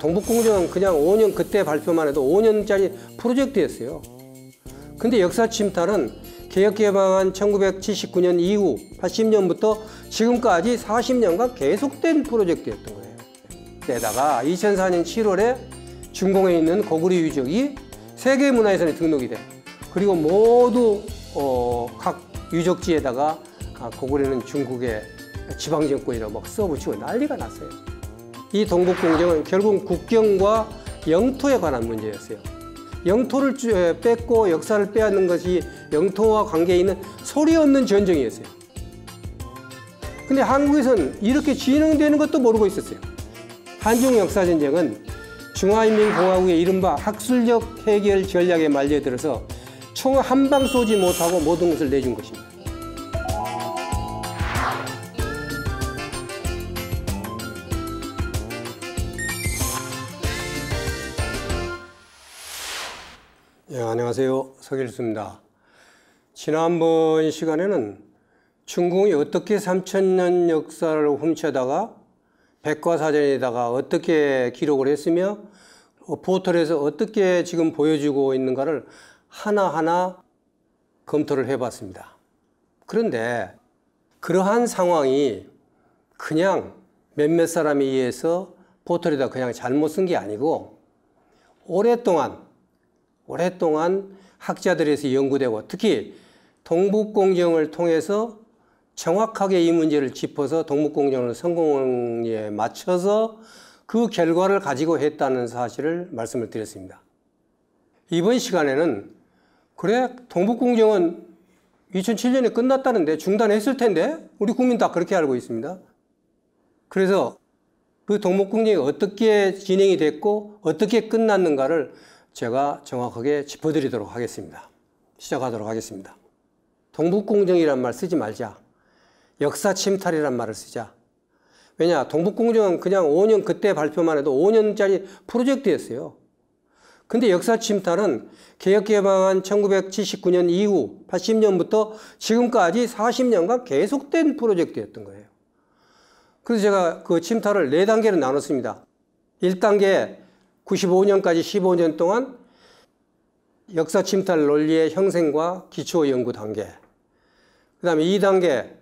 동북공정 그냥 5년 그때 발표만 해도 5년짜리 프로젝트였어요. 근데 역사 침탈은 개혁 개방한 1979년 이후 80년부터 지금까지 40년간 계속된 프로젝트였던 거예요. 때다가 2004년 7월에 중공에 있는 고구리 유적이 세계문화유산에 등록이 돼. 그리고 모두 어, 각 유적지에다가 아, 고구리는 중국의 지방정권이라고 막 써붙이고 난리가 났어요. 이 동북 공정은 결국 국경과 영토에 관한 문제였어요. 영토를 뺏고 역사를 빼앗는 것이 영토와 관계 에 있는 소리 없는 전쟁이었어요. 근데 한국에서는 이렇게 진행되는 것도 모르고 있었어요. 한중 역사 전쟁은 중화인민공화국의 이른바 학술적 해결 전략에 말려들어서 총을한방 쏘지 못하고 모든 것을 내준 것입니다. 예, 안녕하세요. 서길수입니다. 지난번 시간에는 중국이 어떻게 3천년 역사를 훔쳐다가 백과사전에다가 어떻게 기록을 했으며 포털에서 어떻게 지금 보여주고 있는가를 하나하나 검토를 해봤습니다. 그런데 그러한 상황이 그냥 몇몇 사람에 의해서 포털에다 그냥 잘못 쓴 게 아니고 오랫동안 오랫동안 학자들에서 연구되고 특히 동북공정을 통해서 정확하게 이 문제를 짚어서 동북공정을 성공에 맞춰서 그 결과를 가지고 했다는 사실을 말씀을 드렸습니다. 이번 시간에는 그래 동북공정은 2007년에 끝났다는데 중단했을 텐데 우리 국민 다 그렇게 알고 있습니다. 그래서 그 동북공정이 어떻게 진행이 됐고 어떻게 끝났는가를 제가 정확하게 짚어드리도록 하겠습니다. 시작하도록 하겠습니다. 동북공정이란 말 쓰지 말자. 역사 침탈이란 말을 쓰자. 왜냐, 동북공정은 그냥 5년 그때 발표만 해도 5년짜리 프로젝트였어요. 근데 역사 침탈은 개혁 개방한 1979년 이후 80년부터 지금까지 40년간 계속된 프로젝트였던 거예요. 그래서 제가 그 침탈을 4단계로 나눴습니다. 1단계 95년까지 15년 동안 역사 침탈 논리의 형생과 기초 연구 단계. 그 다음에 2단계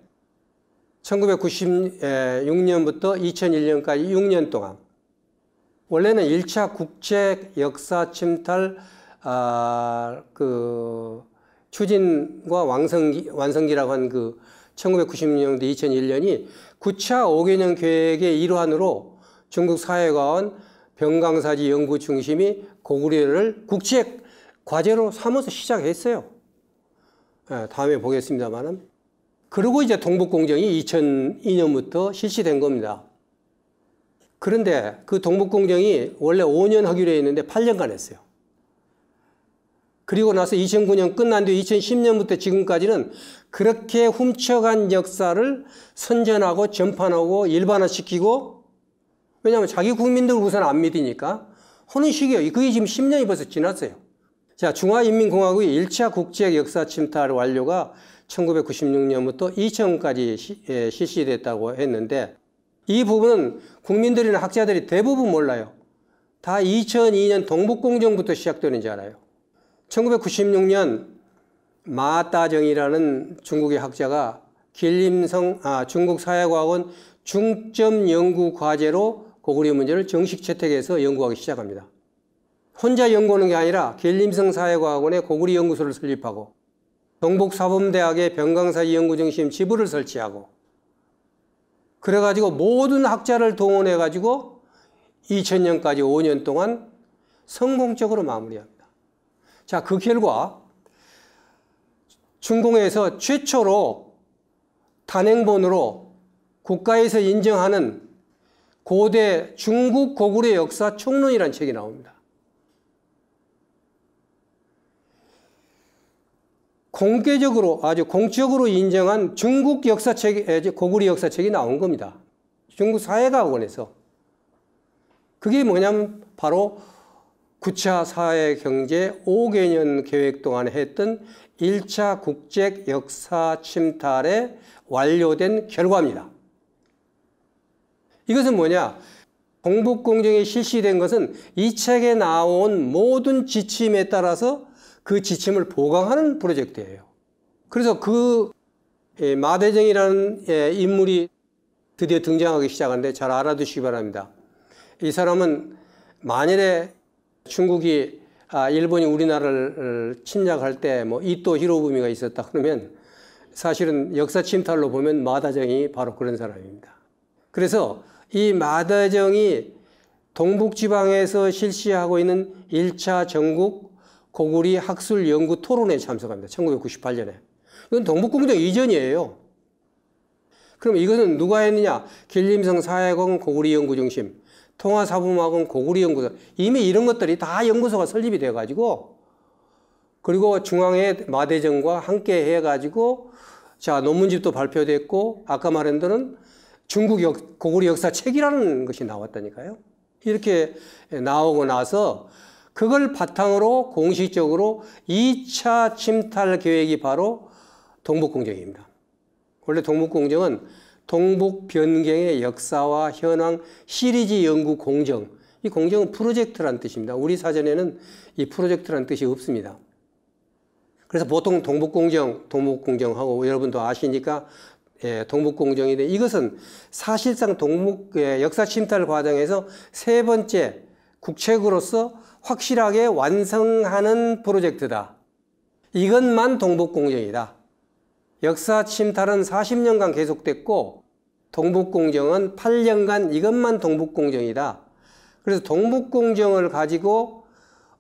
1996년부터 2001년까지 6년 동안 원래는 1차 국제 역사 침탈 아, 그 추진과 완성기, 완성기라고 한그1 9 9 6년부터 2001년이 9차 5개년 계획의 일환으로 중국 사회관 병강사지 연구 중심이 고구려를 국책 과제로 삼아서 시작했어요. 예, 다음에 보겠습니다만은. 그리고 이제 동북공정이 2002년부터 실시된 겁니다. 그런데 그 동북공정이 원래 5년 하기로 했는데 8년간 했어요. 그리고 나서 2009년 끝난 뒤 2010년부터 지금까지는 그렇게 훔쳐간 역사를 선전하고 전판하고 일반화시키고 왜냐하면 자기 국민들 우선 안 믿으니까 하는 식이에요 그게 지금 10년이 벌써 지났어요. 자, 중화인민공화국의 1차 국제 역사 침탈 완료가 1996년부터 2000까지 시, 예, 실시됐다고 했는데 이 부분은 국민들이나 학자들이 대부분 몰라요. 다 2002년 동북공정부터 시작되는 줄 알아요. 1996년 마따정이라는 중국의 학자가 길림성 아, 중국 사회과학원 중점 연구 과제로 고구려 문제를 정식 채택해서 연구하기 시작합니다. 혼자 연구하는 게 아니라 길림성 사회과학원에 고구려 연구소를 설립하고 동북사범대학의 병강사 연구중심 지부를 설치하고 그래가지고 모든 학자를 동원해가지고 2000년까지 5년 동안 성공적으로 마무리합니다. 자, 그 결과 중공에서 최초로 단행본으로 국가에서 인정하는 고대 중국 고구려 역사 총론이라는 책이 나옵니다. 공개적으로 아주 공적으로 인정한 중국 역사책, 고구려 역사책이 나온 겁니다. 중국 사회과학원에서. 그게 뭐냐면 바로 9차 사회경제 5개년 계획 동안 했던 1차 국제 역사 침탈에 완료된 결과입니다. 이것은 뭐냐? 공복공정이 실시된 것은 이 책에 나온 모든 지침에 따라서 그 지침을 보강하는 프로젝트예요. 그래서 그 예, 마대정이라는 예, 인물이 드디어 등장하기 시작하는데 잘 알아두시기 바랍니다. 이 사람은 만일에 중국이 아, 일본이 우리나라를 침략할 때 뭐 이토 히로부미가 있었다 그러면 사실은 역사 침탈로 보면 마다정이 바로 그런 사람입니다. 그래서 이 마다정이 동북지방에서 실시하고 있는 1차 전국 고구리 학술 연구 토론에 참석합니다. 1998년에. 이건 동북공정 이전이에요. 그럼 이것은 누가 했느냐? 길림성 사회공학 고구리 연구중심, 통화사범학원 고구리 연구소. 이미 이런 것들이 다 연구소가 설립이 돼가지고, 그리고 중앙의 마대정과 함께 해가지고, 자, 논문집도 발표됐고, 아까 말한 대로는 중국 역, 고구려 역사 책이라는 것이 나왔다니까요. 이렇게 나오고 나서 그걸 바탕으로 공식적으로 2차 침탈 계획이 바로 동북공정입니다. 원래 동북공정은 동북 변경의 역사와 현황 시리즈 연구 공정. 이 공정은 프로젝트란 뜻입니다. 우리 사전에는 이 프로젝트란 뜻이 없습니다. 그래서 보통 동북공정, 동북공정하고 여러분도 아시니까 예, 동북공정인데 이것은 사실상 동북 예, 역사 침탈 과정에서 세 번째 국책으로서 확실하게 완성하는 프로젝트다. 이것만 동북공정이다. 역사 침탈은 40년간 계속됐고 동북공정은 8년간 이것만 동북공정이다. 그래서 동북공정을 가지고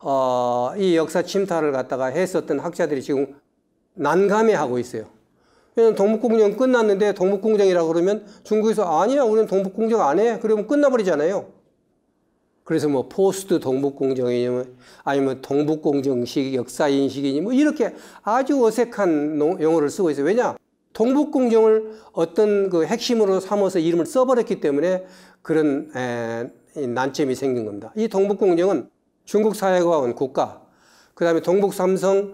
어, 이 역사 침탈을 갖다가 했었던 학자들이 지금 난감해하고 있어요. 왜냐면 동북공정 끝났는데 동북공정이라고 그러면 중국에서 아니야 우리는 동북공정 안 해. 그러면 끝나버리잖아요. 그래서 뭐 포스트 동북공정이냐 아니면 동북공정식 역사인식이니 뭐 이렇게 아주 어색한 용어를 쓰고 있어요. 왜냐? 동북공정을 어떤 그 핵심으로 삼아서 이름을 써버렸기 때문에 그런 에, 난점이 생긴 겁니다. 이 동북공정은 중국 사회과학원 국가, 그 다음에 동북삼성이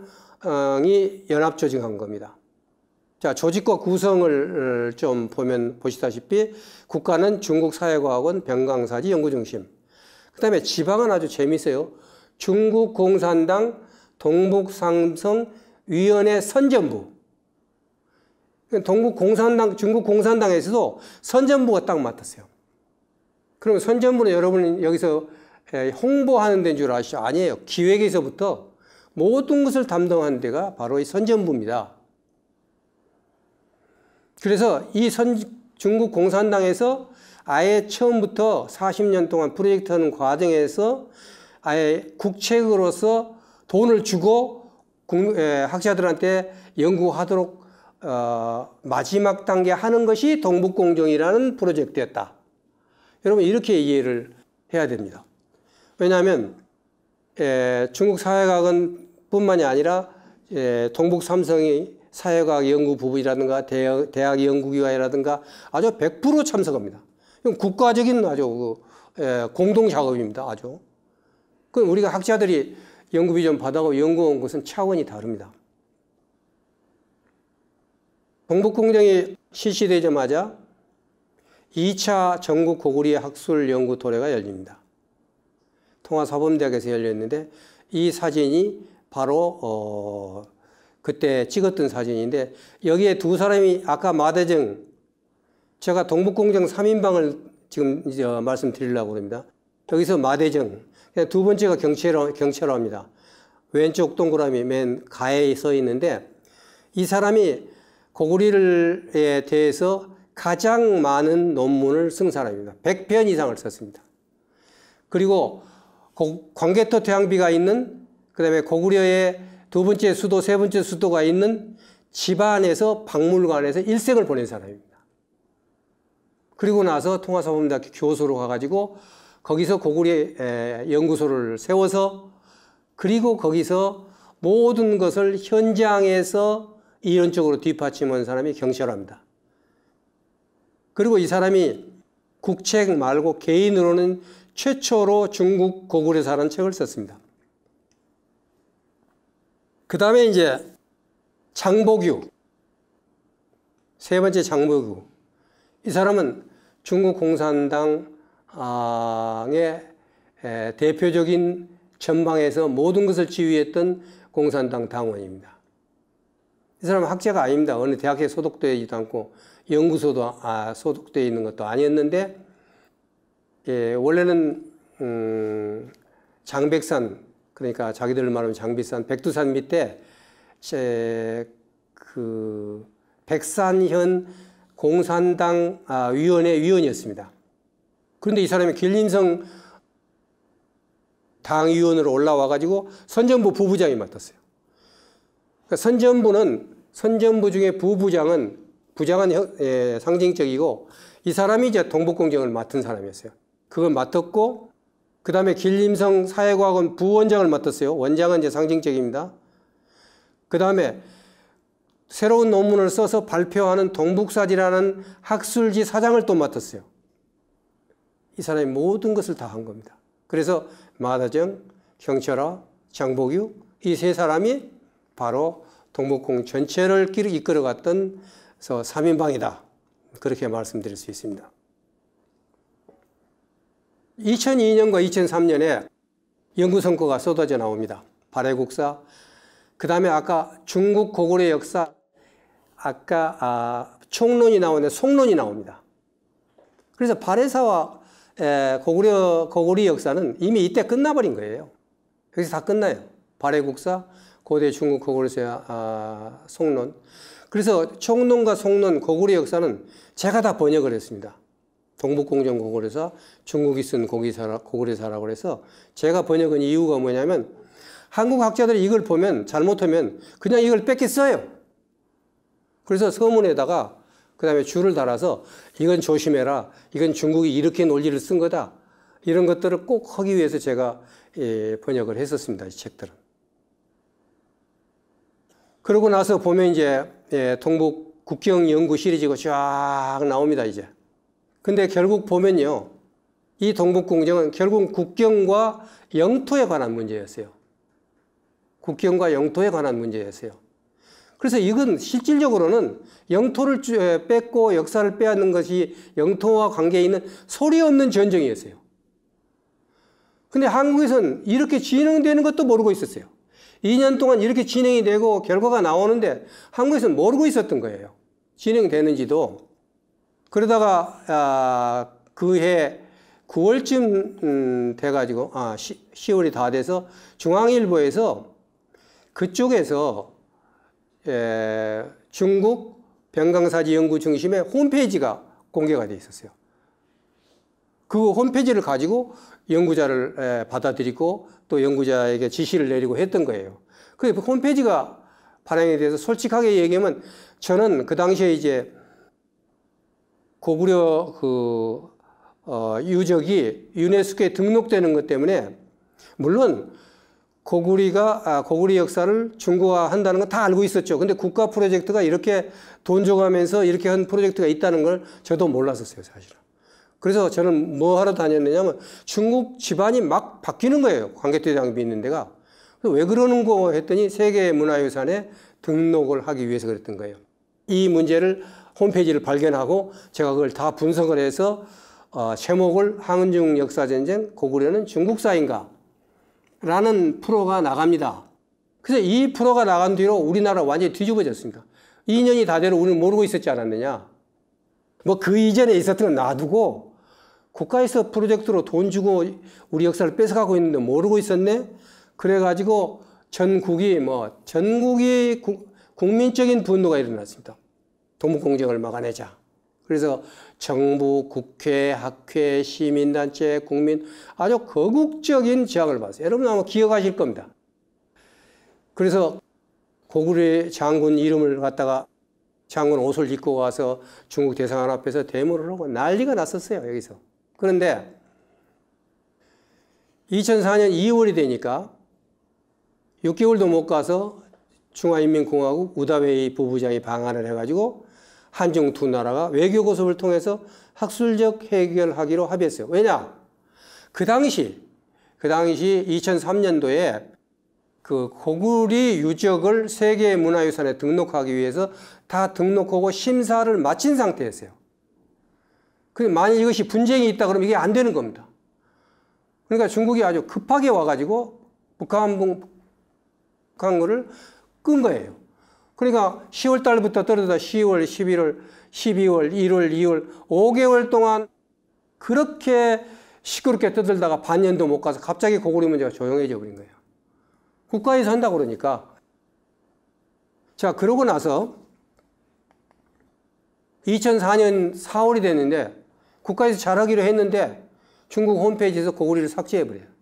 연합 조직한 겁니다. 자, 조직과 구성을 어, 좀 보면 보시다시피 국가는 중국 사회과학원 병강사지 연구중심. 그 다음에 지방은 아주 재미있어요. 중국 공산당 동북상성위원회 선전부. 동북 공산당, 중국 공산당에서도 선전부가 딱 맡았어요. 그럼 선전부는 여러분 여기서 홍보하는 데인 줄 아시죠? 아니에요. 기획에서부터 모든 것을 담당한 데가 바로 이 선전부입니다. 그래서 이 선, 중국 공산당에서 아예 처음부터 40년 동안 프로젝트 하는 과정에서 아예 국책으로서 돈을 주고 국, 에, 학자들한테 연구하도록 어, 마지막 단계 하는 것이 동북공정이라는 프로젝트였다. 여러분 이렇게 이해를 해야 됩니다. 왜냐하면 에, 중국 사회학은 뿐만이 아니라 에, 동북삼성이 사회과학 연구 부부이라든가 대학, 대학 연구기관이라든가 아주 100% 참석합니다. 국가적인 아주 그, 예, 공동 작업입니다. 아주. 그럼 우리가 학자들이 연구 비좀 받아고 연구한 것은 차원이 다릅니다. 동북공정이 실시되자마자 2차 전국 고구리 학술 연구 토래가 열립니다. 통화사범대학에서 열렸는데 이 사진이 바로 어, 그때 찍었던 사진인데 여기에 두 사람이 아까 마대정 제가 동북공정 3인방을 지금 이제 말씀드리려고 합니다. 여기서 마대정 두 번째가 경체경체 합니다. 왼쪽 동그라미 맨 가에 써 있는데 이 사람이 고구리에 대해서 가장 많은 논문을 쓴 사람입니다. 100편 이상을 썼습니다. 그리고 관개토 태양비가 있는 그 다음에 고구려의 두 번째 수도, 세 번째 수도가 있는 집안에서 박물관에서 일생을 보낸 사람입니다. 그리고 나서 통화사범대학교 교수로 가가지고 거기서 고구리 연구소를 세워서 그리고 거기서 모든 것을 현장에서 이론적으로 뒷받침한 사람이 경철합니다. 그리고 이 사람이 국책 말고 개인으로는 최초로 중국 고구려사라는 책을 썼습니다. 그 다음에 이제 장보규세 번째 장보규이 사람은 중국 공산당의 대표적인 전방에서 모든 것을 지휘했던 공산당 당원입니다. 이 사람은 학자가 아닙니다. 어느 대학에 소독되어 있지도 않고 연구소도 아, 소독되어 있는 것도 아니었는데 예, 원래는 음, 장백산 그러니까 자기들 말하면 장비산 백두산 밑에 그 백산현 공산당 아, 위원회 위원이었습니다. 그런데 이 사람이 길림성 당위원으로 올라와 가지고 선전부 부부장이 맡았어요. 그러니까 선전부는 선전부 중에 부부장은 부장은 예, 상징적이고 이 사람이 이제 동북공정을 맡은 사람이었어요. 그걸 맡았고 그 다음에 길림성 사회과학원 부원장을 맡았어요. 원장은 이제 상징적입니다. 그 다음에 새로운 논문을 써서 발표하는 동북사지라는 학술지 사장을 또 맡았어요. 이 사람이 모든 것을 다 한 겁니다. 그래서 마다정, 형철아, 장복유 이 세 사람이 바로 동북공 전체를 이끌어갔던 3인방이다. 그렇게 말씀드릴 수 있습니다. 2002년과 2003년에 연구 성과가 쏟아져 나옵니다. 발해국사, 그 다음에 아까 중국 고구려 역사, 아까 아, 총론이 나오는데 속론이 나옵니다. 그래서 발해사와 고구려, 고구리 역사는 이미 이때 끝나버린 거예요. 여기서 다 끝나요. 발해국사, 고대 중국 고구려서야 아, 속론. 그래서 총론과 속론, 고구려 역사는 제가 다 번역을 했습니다. 동북공정고구려사 중국이 쓴 고기사라, 고구려사라고 해서 제가 번역한 이유가 뭐냐면 한국 학자들이 이걸 보면 잘못하면 그냥 이걸 뺏겠어요. 그래서 서문에다가 그 다음에 줄을 달아서 이건 조심해라. 이건 중국이 이렇게 논리를 쓴 거다. 이런 것들을 꼭 하기 위해서 제가 예, 번역을 했었습니다. 이 책들은. 그러고 나서 보면 이제 예, 동북 국경 연구 시리즈가 쫙 나옵니다. 이제 근데 결국 보면요. 이 동북공정은 결국 국경과 영토에 관한 문제였어요. 국경과 영토에 관한 문제였어요. 그래서 이건 실질적으로는 영토를 뺏고 역사를 빼앗는 것이 영토와 관계 있는 소리 없는 전쟁이었어요. 근데 한국에서는 이렇게 진행되는 것도 모르고 있었어요. 2년 동안 이렇게 진행이 되고 결과가 나오는데 한국에서는 모르고 있었던 거예요. 진행되는지도 그러다가 아, 그해 9월쯤 음, 돼가지고 아, 10월이 다 돼서 중앙일보에서 그쪽에서 에, 예, 중국 병강사지 연구 중심의 홈페이지가 공개가 돼 있었어요. 그 홈페이지를 가지고 연구자를 에, 예, 받아들이고 또 연구자에게 지시를 내리고 했던 거예요. 그 홈페이지가 발행에 대해서 솔직하게 얘기하면 저는 그 당시에 이제 고구려 그 어, 유적이 유네스코에 등록되는 것 때문에 물론 고구리가 아, 고구리 역사를 중고화한다는건 다 알고 있었죠. 근데 국가 프로젝트가 이렇게 돈 줘가면서 이렇게 한 프로젝트가 있다는 걸 저도 몰랐었어요, 사실은. 그래서 저는 뭐 하러 다녔느냐면 중국 집안이 막 바뀌는 거예요. 관계대장비 있는 데가. 왜 그러는 거 했더니 세계문화유산에 등록을 하기 위해서 그랬던 거예요. 이 문제를 홈페이지를 발견하고 제가 그걸 다 분석을 해서 어, 제목을 항은중 역사전쟁 고구려는 중국사인가 라는 프로가 나갑니다. 그래서 이 프로가 나간 뒤로 우리나라 완전히 뒤집어졌습니다. 2년이 다 되로 우리는 모르고 있었지 않았느냐. 뭐 그 이전에 있었던 건 놔두고 국가에서 프로젝트로 돈 주고 우리 역사를 뺏어가고 있는데 모르고 있었네. 그래가지고 전국이 뭐 전국이 국민적인 분노가 일어났습니다. 도무공정을 막아내자. 그래서 정부, 국회, 학회, 시민단체, 국민 아주 거국적인 저항을 받았어요. 여러분 아마 기억하실 겁니다. 그래서 고구려 장군 이름을 갖다가 장군 옷을 입고 와서 중국 대사관 앞에서 대모를 하고 난리가 났었어요. 여기서. 그런데 2004년 2월이 되니까 6개월도 못 가서 중화인민공화국 우다웨이 부부장이 방한을 해가지고 한중 두 나라가 외교 고섭을 통해서 학술적 해결하기로 합의했어요. 왜냐? 그 당시 그 당시 2003년도에 그 고구리 유적을 세계 문화유산에 등록하기 위해서 다 등록하고 심사를 마친 상태였어요. 근데 만약 이것이 분쟁이 있다 그러면 이게 안 되는 겁니다. 그러니까 중국이 아주 급하게 와가지고 북한 북한 거를 끈 거예요. 그러니까 10월 달부터 떨어져서 10월, 11월, 12월, 1월, 2월 5개월 동안 그렇게 시끄럽게 떠들다가 반년도 못 가서 갑자기 고구리 문제가 조용해져 버린 거예요. 국가에서 한다고 그러니까. 자, 그러고 나서 2004년 4월이 됐는데 국가에서 잘하기로 했는데 중국 홈페이지에서 고구리를 삭제해버려요.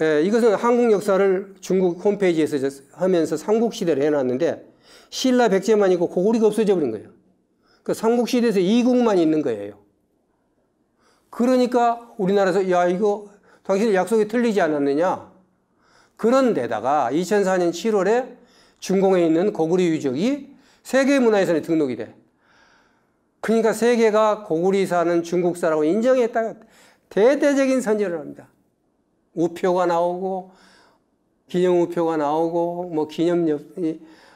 예, 이것은 한국 역사를 중국 홈페이지에서 하면서 삼국시대를 해놨는데 신라 백제만 있고 고구리가 없어져 버린 거예요. 그 삼국시대에서 이국만 있는 거예요. 그러니까 우리나라에서 야 이거 당신 약속이 틀리지 않았느냐. 그런데다가 2004년 7월에 중공에 있는 고구리 유적이 세계문화유산에 등록이 돼. 그러니까 세계가 고구리 사는 중국사라고 인정했다. 대대적인 선전을 합니다. 우표가 나오고 기념 우표가 나오고 뭐 기념 엽,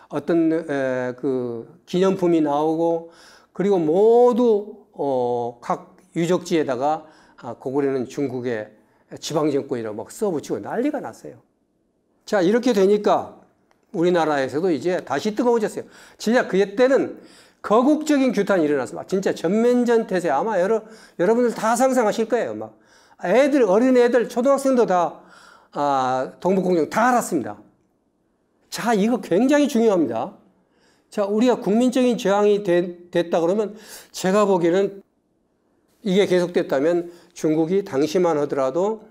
어떤 에, 그 기념품이 나오고 그리고 모두 어, 각 유적지에다가 아, 고구려는 중국의 지방정권이라고 막 써붙이고 난리가 났어요. 자 이렇게 되니까 우리나라에서도 이제 다시 뜨거워졌어요. 진짜 그때는 거국적인 규탄이 일어났습니다. 진짜 전면전 태세 아마 여러, 여러분들 다 상상하실 거예요. 막 애들, 어린 애들, 초등학생도 다 아, 동북공정 다 알았습니다. 자, 이거 굉장히 중요합니다. 자, 우리가 국민적인 저항이 되, 됐다 그러면 제가 보기에는 이게 계속됐다면 중국이 당시만 하더라도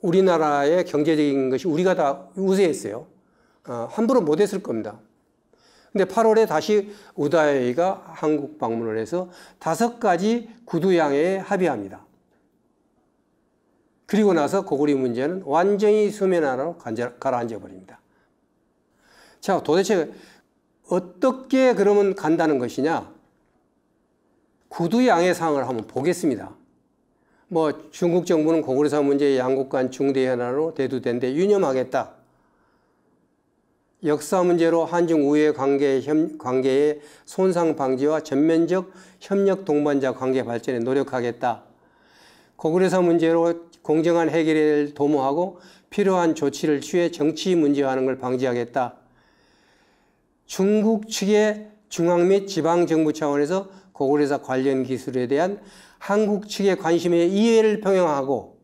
우리나라의 경제적인 것이 우리가 다 우세했어요. 어, 함부로 못했을 겁니다. 근데 8월에 다시 우다이가 한국 방문을 해서 다섯 가지 구두양에 합의합니다. 그리고 나서 고구리 문제는 완전히 수면 안으로 가라앉아 버립니다. 자, 도대체 어떻게 그러면 간다는 것이냐? 구두 양의 상황을 한번 보겠습니다. 뭐 중국 정부는 고구려사 문제 양국 간 중대 현안으로 대두된데 유념하겠다. 역사 문제로 한중 우애 관계 관계의 손상 방지와 전면적 협력 동반자 관계 발전에 노력하겠다. 고구려사 문제로 공정한 해결을 도모하고 필요한 조치를 취해 정치 문제화하는 걸 방지하겠다. 중국 측의 중앙 및 지방 정부 차원에서 고구려사 관련 기술에 대한 한국 측의 관심에 이해를 평형하고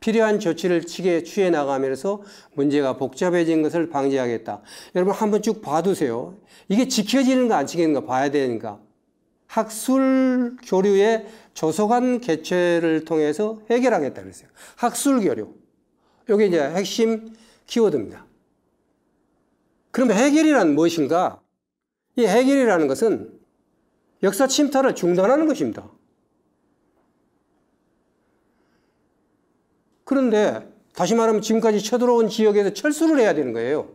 필요한 조치를 측에 취해 나가면서 문제가 복잡해진 것을 방지하겠다. 여러분 한번 쭉 봐두세요. 이게 지켜지는가 안지켜지는가 봐야 되니까. 학술 교류에 조서관 개최를 통해서 해결하겠다 그랬어요. 학술 교류. 요게 이제 핵심 키워드입니다. 그럼 해결이란 무엇인가? 이 해결이라는 것은 역사 침탈을 중단하는 것입니다. 그런데 다시 말하면 지금까지 쳐들어온 지역에서 철수를 해야 되는 거예요.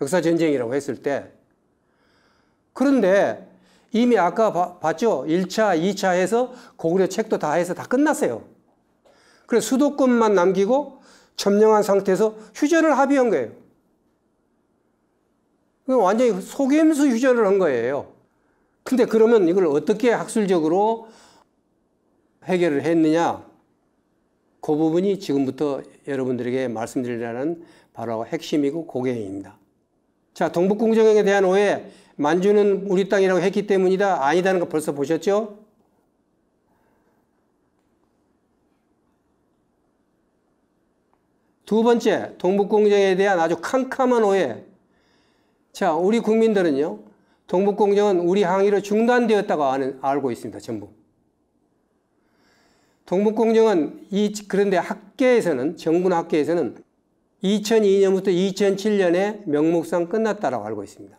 역사 전쟁이라고 했을 때. 그런데 이미 아까 봐, 봤죠? 1차, 2차 해서 고구려 책도 다 해서 다 끝났어요. 그래서 수도권만 남기고 점령한 상태에서 휴전을 합의한 거예요. 완전히 속임수 휴전을 한 거예요. 근데 그러면 이걸 어떻게 학술적으로 해결을 했느냐? 그 부분이 지금부터 여러분들에게 말씀드리려는 바로 핵심이고 고개입니다. 자, 동북공정에 대한 오해 만주는 우리 땅이라고 했기 때문이다. 아니다는 거 벌써 보셨죠? 두 번째, 동북공정에 대한 아주 캄캄한 오해. 자, 우리 국민들은요, 동북공정은 우리 항의로 중단되었다고 아는, 알고 있습니다, 전부. 동북공정은 이, 그런데 학계에서는, 정부나 학계에서는 2002년부터 2007년에 명목상 끝났다라고 알고 있습니다.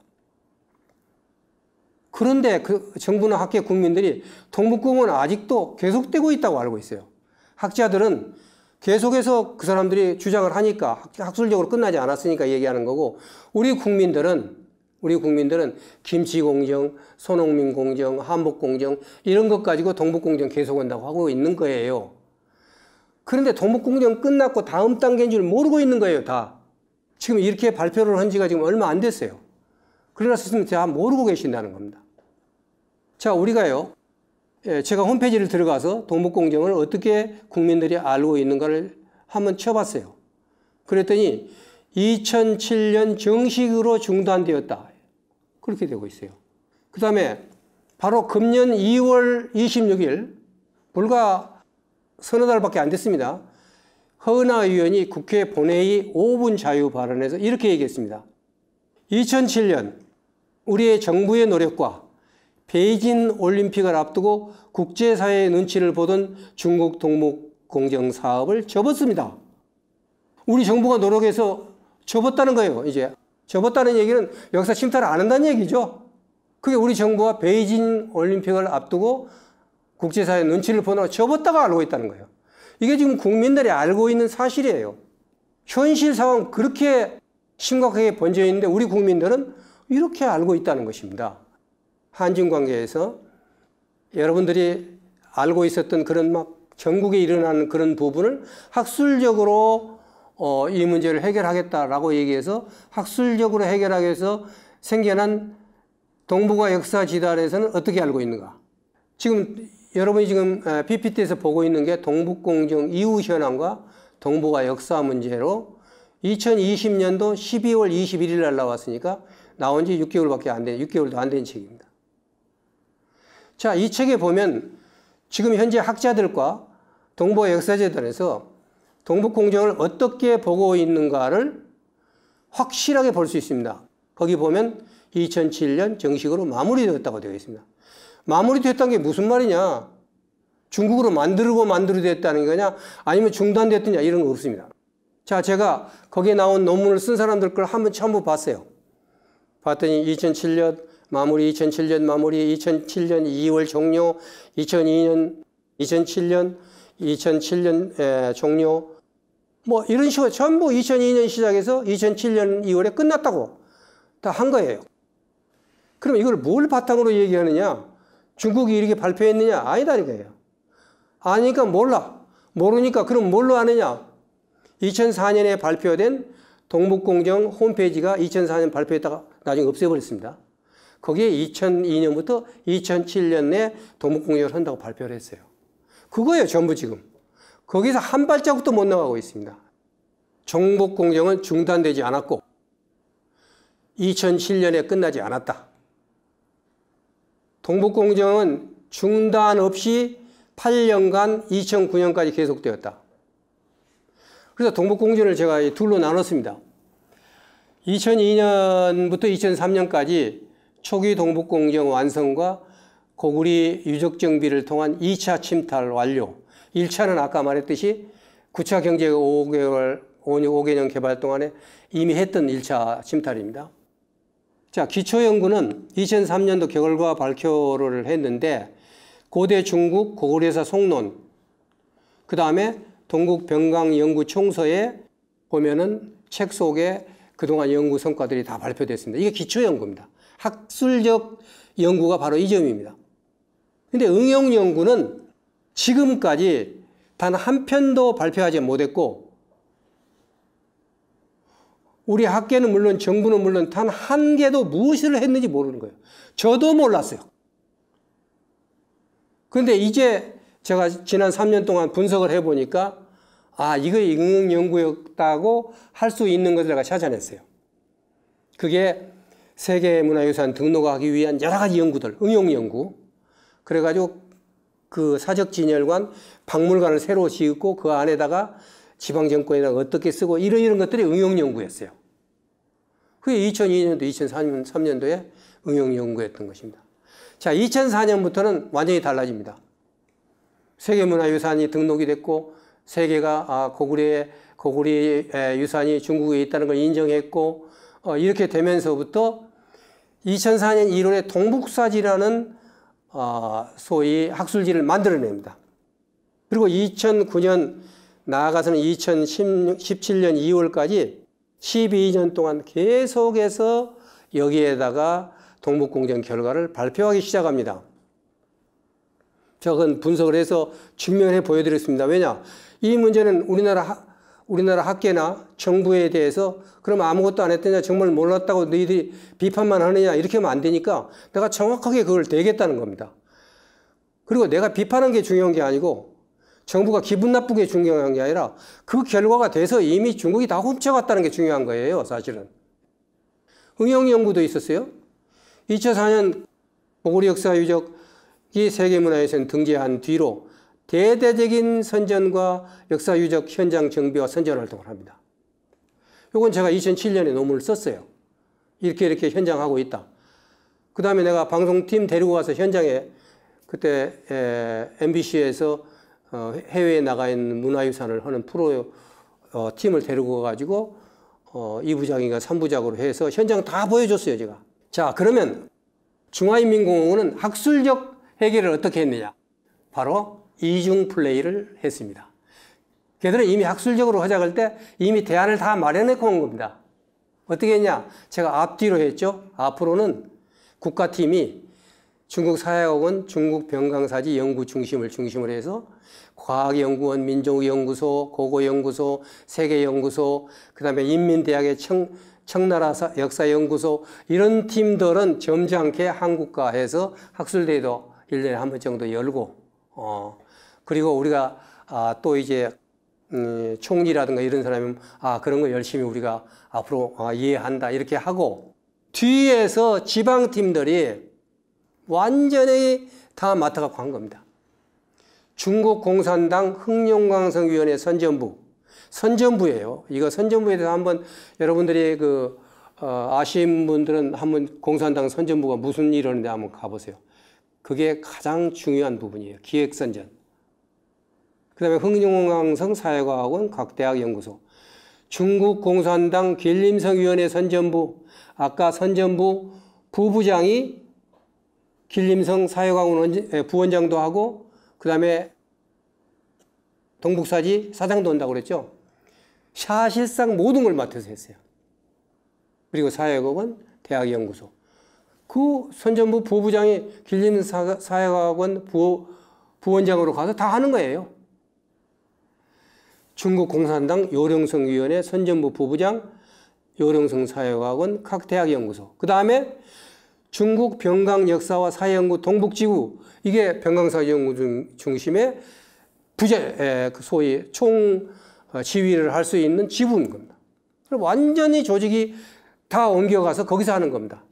그런데 그 정부나 학계 국민들이 동북구은 아직도 계속되고 있다고 알고 있어요. 학자들은 계속해서 그 사람들이 주장을 하니까 학술적으로 끝나지 않았으니까 얘기하는 거고 우리 국민들은 우리 국민들은 김치 공정, 손흥민 공정, 한복 공정 이런 것 가지고 동북 공정 계속 온다고 하고 있는 거예요. 그런데 동북 공정 끝났고 다음 단계인 줄 모르고 있는 거예요, 다. 지금 이렇게 발표를 한 지가 지금 얼마 안 됐어요. 그러나 스승님 다 모르고 계신다는 겁니다. 자, 우리가요. 예, 제가 홈페이지를 들어가서 동북공정을 어떻게 국민들이 알고 있는가를 한번 쳐봤어요. 그랬더니 2007년 정식으로 중단되었다. 그렇게 되고 있어요. 그 다음에 바로 금년 2월 26일 불과 서너 달밖에 안 됐습니다. 허은하 의원이 국회 본회의 5분 자유 발언에서 이렇게 얘기했습니다. 2007년 우리의 정부의 노력과 베이징 올림픽을 앞두고 국제사회의 눈치를 보던 중국 동목 공정 사업을 접었습니다. 우리 정부가 노력해서 접었다는 거예요. 이제 접었다는 얘기는 역사 침탈을 안 한다는 얘기죠. 그게 우리 정부가 베이징 올림픽을 앞두고 국제사회 눈치를 보느라 접었다가 알고 있다는 거예요. 이게 지금 국민들이 알고 있는 사실이에요. 현실 상황 그렇게 심각하게 번져 있는데 우리 국민들은 이렇게 알고 있다는 것입니다. 한중 관계에서 여러분들이 알고 있었던 그런 막 전국에 일어나는 그런 부분을 학술적으로 어, 이 문제를 해결하겠다라고 얘기해서 학술적으로 해결하기 위해서 생겨난 동북아 역사 지단에서는 어떻게 알고 있는가? 지금 여러분이 지금 PPT에서 보고 있는 게 동북공정 이후 현황과 동북아 역사 문제로 2020년도 12월 21일 날 나왔으니까 나온 지 6개월밖에 안 돼, 6개월도 안 된 책입니다. 자, 이 책에 보면 지금 현재 학자들과 동부 역사재단에서 동북공정을 어떻게 보고 있는가를 확실하게 볼 수 있습니다. 거기 보면 2007년 정식으로 마무리되었다고 되어 있습니다. 마무리됐다는 게 무슨 말이냐? 중국으로 만들고 만들어졌다는 거냐? 아니면 중단됐느냐? 이런 거 없습니다. 자, 제가 거기에 나온 논문을 쓴 사람들 걸 한번 참고 봤어요. 봤더니 2007년 마무리 2007년 마무리 2007년 2월 종료 2002년 2007년 2007년 에, 종료 뭐 이런 식으로 전부 2002년 시작해서 2007년 2월에 끝났다고 다 한 거예요. 그럼 이걸 뭘 바탕으로 얘기하느냐? 중국이 이렇게 발표했느냐? 아니다 이거요 아니까 몰라. 모르니까 그럼 뭘로 아느냐? 2004년에 발표된 동북공정 홈페이지가 2004년 발표했다가 나중에 없애버렸습니다. 거기에 2002년부터 2007년에 동북공격을 한다고 발표를 했어요. 그거예요, 전부 지금. 거기서 한 발자국도 못 나가고 있습니다. 정복 공정은 중단되지 않았고 2007년에 끝나지 않았다. 동북 공정은 중단 없이 8년간 2009년까지 계속되었다. 그래서 동북 공정을 제가 둘로 나눴습니다. 2002년부터 2003년까지 초기 동북공정 완성과 고구리 유적 정비를 통한 2차 침탈 완료. 1차는 아까 말했듯이 9차 경제 5개월 5개년 개발 동안에 이미 했던 1차 침탈입니다. 자, 기초연구는 2003년도 결과 발표를 했는데 고대 중국 고구리회사 송론 그 다음에 동국병강연구총서에 보면은 책 속에 그동안 연구 성과들이 다 발표됐습니다. 이게 기초연구입니다. 학술적 연구가 바로 이 점입니다. 근데 응용 연구는 지금까지 단 한 편도 발표하지 못했고 우리 학계는 물론 정부는 물론 단 한 개도 무엇을 했는지 모르는 거예요. 저도 몰랐어요. 그런데 이제 제가 지난 3년 동안 분석을 해보니까 아 이거 응용 연구였다고 할 수 있는 것을 내가 찾아냈어요. 그게 세계문화유산 등록하기 위한 여러 가지 연구들, 응용연구. 그래가지고 그 사적진열관, 박물관을 새로 짓고 그 안에다가 지방정권이랑 어떻게 쓰고 이런 이런 것들이 응용연구였어요. 그게 2002년도, 2003년도에 응용연구였던 것입니다. 자, 2004년부터는 완전히 달라집니다. 세계문화유산이 등록이 됐고 세계가 아, 고구려의 고구려 유산이 중국에 있다는 걸 인정했고 어, 이렇게 되면서부터 2004년 이론에 동북사지라는 어, 소위 학술지를 만들어냅니다. 그리고 2009년 나아가서는 2017년 2월까지 12년 동안 계속해서 여기에다가 동북공정 결과를 발표하기 시작합니다. 저건 분석을 해서 증명해 보여드렸습니다. 왜냐? 이 문제는 우리나라 우리나라 학계나 정부에 대해서 그럼 아무것도 안 했더냐 정말 몰랐다고 너희들이 비판만 하느냐 이렇게 하면 안 되니까 내가 정확하게 그걸 대겠다는 겁니다. 그리고 내가 비판한 게 중요한 게 아니고 정부가 기분 나쁘게 중요한 게 아니라 그 결과가 돼서 이미 중국이 다 훔쳐갔다는 게 중요한 거예요 사실은. 응용연구도 있었어요. 2004년 보고리 역사 유적이 세계문화유산 등재한 뒤로 대대적인 선전과 역사유적 현장 정비와 선전 활동을 합니다. 요건 제가 2007년에 논문을 썼어요. 이렇게 이렇게 현장하고 있다. 그 다음에 내가 방송팀 데리고 가서 현장에 그때 MBC에서 어, 해외에 나가 있는 문화유산을 하는 프로 어, 팀을 데리고 가가지고 2부작인가 어, 3부작으로 해서 현장 다 보여줬어요, 제가. 자, 그러면 중화인민공화은 학술적 해결을 어떻게 했느냐? 바로 이중 플레이를 했습니다. 걔들은 이미 학술적으로 하자고 할 때 이미 대안을 다 마련해놓고 온 겁니다. 어떻게 했냐? 제가 앞뒤로 했죠. 앞으로는 국가팀이 중국 사회학원, 중국 병강사지 연구 중심을 중심으로 해서 과학연구원, 민족연구소, 고고연구소, 세계연구소, 그 다음에 인민대학의 청, 청나라 역사연구소 이런 팀들은 점잖게 한국과해서 학술대회도 1년에 한 번 정도 열고 어, 그리고 우리가 아, 또 이제 음, 총리라든가 이런 사람이 아 그런 거 열심히 우리가 앞으로 아, 이해한다 이렇게 하고 뒤에서 지방 팀들이 완전히 다 맡아갖고 한 겁니다. 중국 공산당 흑룡강성위원회 선전부 선전부예요. 이거 선전부에 대해서 한번 여러분들이 그 어, 아시는 분들은 한번 공산당 선전부가 무슨 일을하는데 한번 가보세요. 그게 가장 중요한 부분이에요. 기획선전. 그 다음에 흥룡항성 사회과학원 각대학연구소, 중국 공산당 길림성위원회 선전부, 아까 선전부 부부장이 길림성 사회과학원 부원장도 하고, 그 다음에 동북사지 사장도 온다고 그랬죠. 사실상 모든 걸 맡아서 했어요. 그리고 사회과학원 대학연구소. 그 선전부 부부장이 길림 사회과학원 부원장으로 가서 다 하는 거예요. 중국 공산당 요령성 위원회 선전부 부부장, 요령성 사회과학원 각대학 연구소. 그 다음에 중국 병강 역사와 사회연구 동북지구 이게 병강사연구 중심의 중 부재 그 소위 총 어, 지휘를 할 수 있는 지부인 겁니다. 완전히 조직이 다 옮겨가서 거기서 하는 겁니다.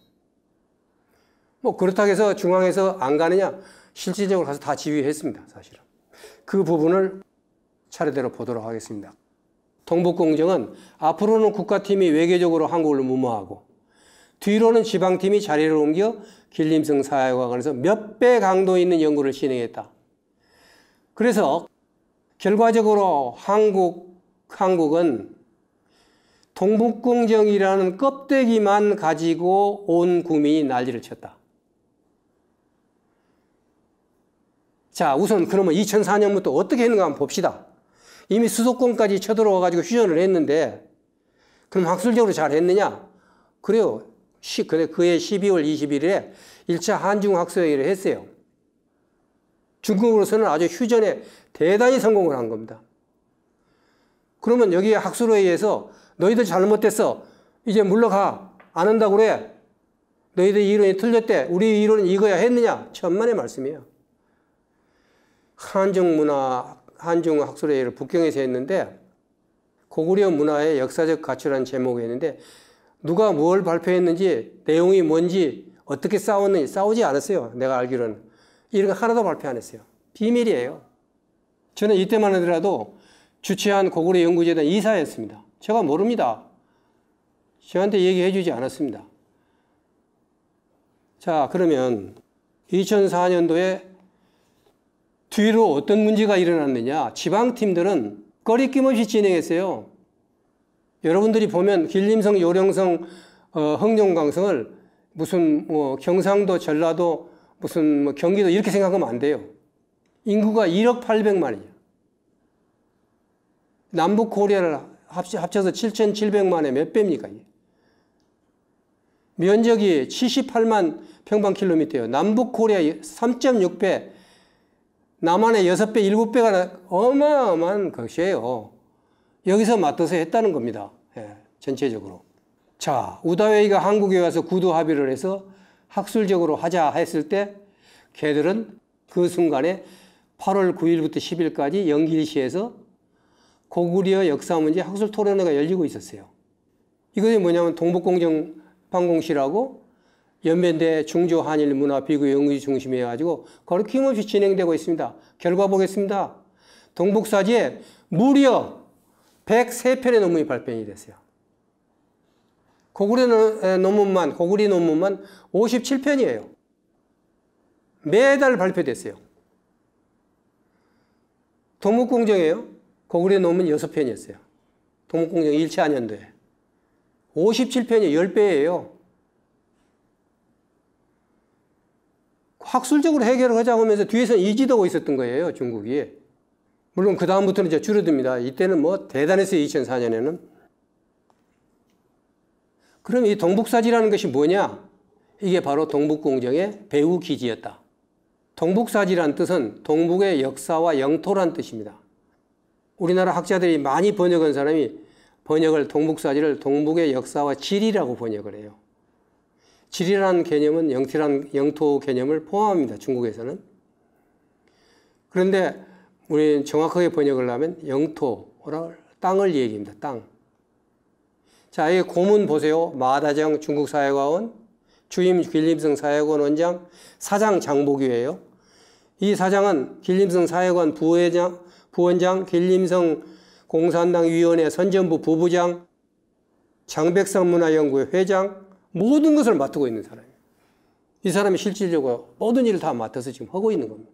뭐 그렇다고 해서 중앙에서 안 가느냐? 실질적으로 가서 다 지휘했습니다, 사실은. 그 부분을 차례대로 보도록 하겠습니다. 동북공정은 앞으로는 국가팀이 외교적으로 한국을 무모하고 뒤로는 지방팀이 자리를 옮겨 길림성 사회과학원에서 몇 배 강도 있는 연구를 진행했다. 그래서 결과적으로 한국, 한국은 동북공정이라는 껍데기만 가지고 온 국민이 난리를 쳤다. 자, 우선 그러면 2004년부터 어떻게 했는가 한번 봅시다. 이미 수도권까지 쳐들어와가지고 휴전을 했는데 그럼 학술적으로 잘했느냐? 그래요. 시, 그래, 그해 12월 21일에 1차 한중학술회의를 했어요. 중국으로서는 아주 휴전에 대단히 성공을 한 겁니다. 그러면 여기 학술회의에서 너희들 잘못됐어. 이제 물러가. 안 한다고 그래. 너희들 이론이 틀렸대. 우리 이론은 이거야 했느냐? 천만의 말씀이에요. 한중 문화 한중 학술회의를 북경에서 했는데 고구려 문화의 역사적 가치라는 제목이 있는데 누가 뭘 발표했는지 내용이 뭔지 어떻게 싸웠는지 싸우지 않았어요. 내가 알기로는 이런 거 하나도 발표 안 했어요. 비밀이에요. 저는 이때만 하더라도 주최한 고구려 연구재단 이사였습니다. 제가 모릅니다. 저한테 얘기해 주지 않았습니다. 자, 그러면 2004년도에 뒤로 어떤 문제가 일어났느냐. 지방팀들은 꺼리낌없이 진행했어요. 여러분들이 보면 길림성, 요령성, 어, 흥룡강성을 무슨 뭐 경상도, 전라도, 무슨 뭐 경기도 이렇게 생각하면 안 돼요. 인구가 1억 8백만이에요. 남북 코리아를 합쳐서 7,700만에 몇 배입니까? 면적이 78만 평방킬로미터예요. 남북 코리아 3.6배, 남한의 여섯 배 일곱 배가 어마어마한 것이에요. 여기서 맞춰서 했다는 겁니다. 예, 전체적으로. 자, 우다웨이가 한국에 와서 구두 합의를 해서 학술적으로 하자 했을 때 걔들은 그 순간에 8월 9일부터 10일까지 영길시에서 고구려 역사 문제 학술 토론회가 열리고 있었어요. 이것이 뭐냐면 동북공정 방공실하고 연변대 중조한일 문화 비교 연구 중심에 해가지고 거르킴없이 진행되고 있습니다. 결과 보겠습니다. 동북사지에 무려 103편의 논문이 발표이 됐어요. 고구려 논문만, 고구리 논문만 57편이에요. 매달 발표됐어요. 동북공정이에요. 고구려 논문 6편이었어요. 동북공정 1차 년도에. 57편이 10배예요. 학술적으로 해결을 하자고 하면서 뒤에서 이지도고 있었던 거예요, 중국이. 물론 그 다음부터는 이제 줄어듭니다. 이때는 뭐 대단했어요, 2004년에는. 그럼 이 동북사지라는 것이 뭐냐? 이게 바로 동북공정의 배후 기지였다. 동북사지란 뜻은 동북의 역사와 영토란 뜻입니다. 우리나라 학자들이 많이 번역한 사람이 번역을 동북사지를 동북의 역사와 지리라고 번역을 해요. 지리라는 개념은 영토란, 영토 개념을 포함합니다. 중국에서는. 그런데 우리는 정확하게 번역을 하면 영토, 땅을 얘기입니다. 땅. 자, 이 고문 보세요. 마다정 중국 사회과원, 주임 길림성 사회관 원장, 사장 장복이에요이 사장은 길림성 사회관 부회장, 부원장, 길림성 공산당 위원회 선전부 부부장, 장백성 문화연구회 회장, 모든 것을 맡고 있는 사람이에요. 이 사람이 실질적으로 모든 일을 다 맡아서 지금 하고 있는 겁니다.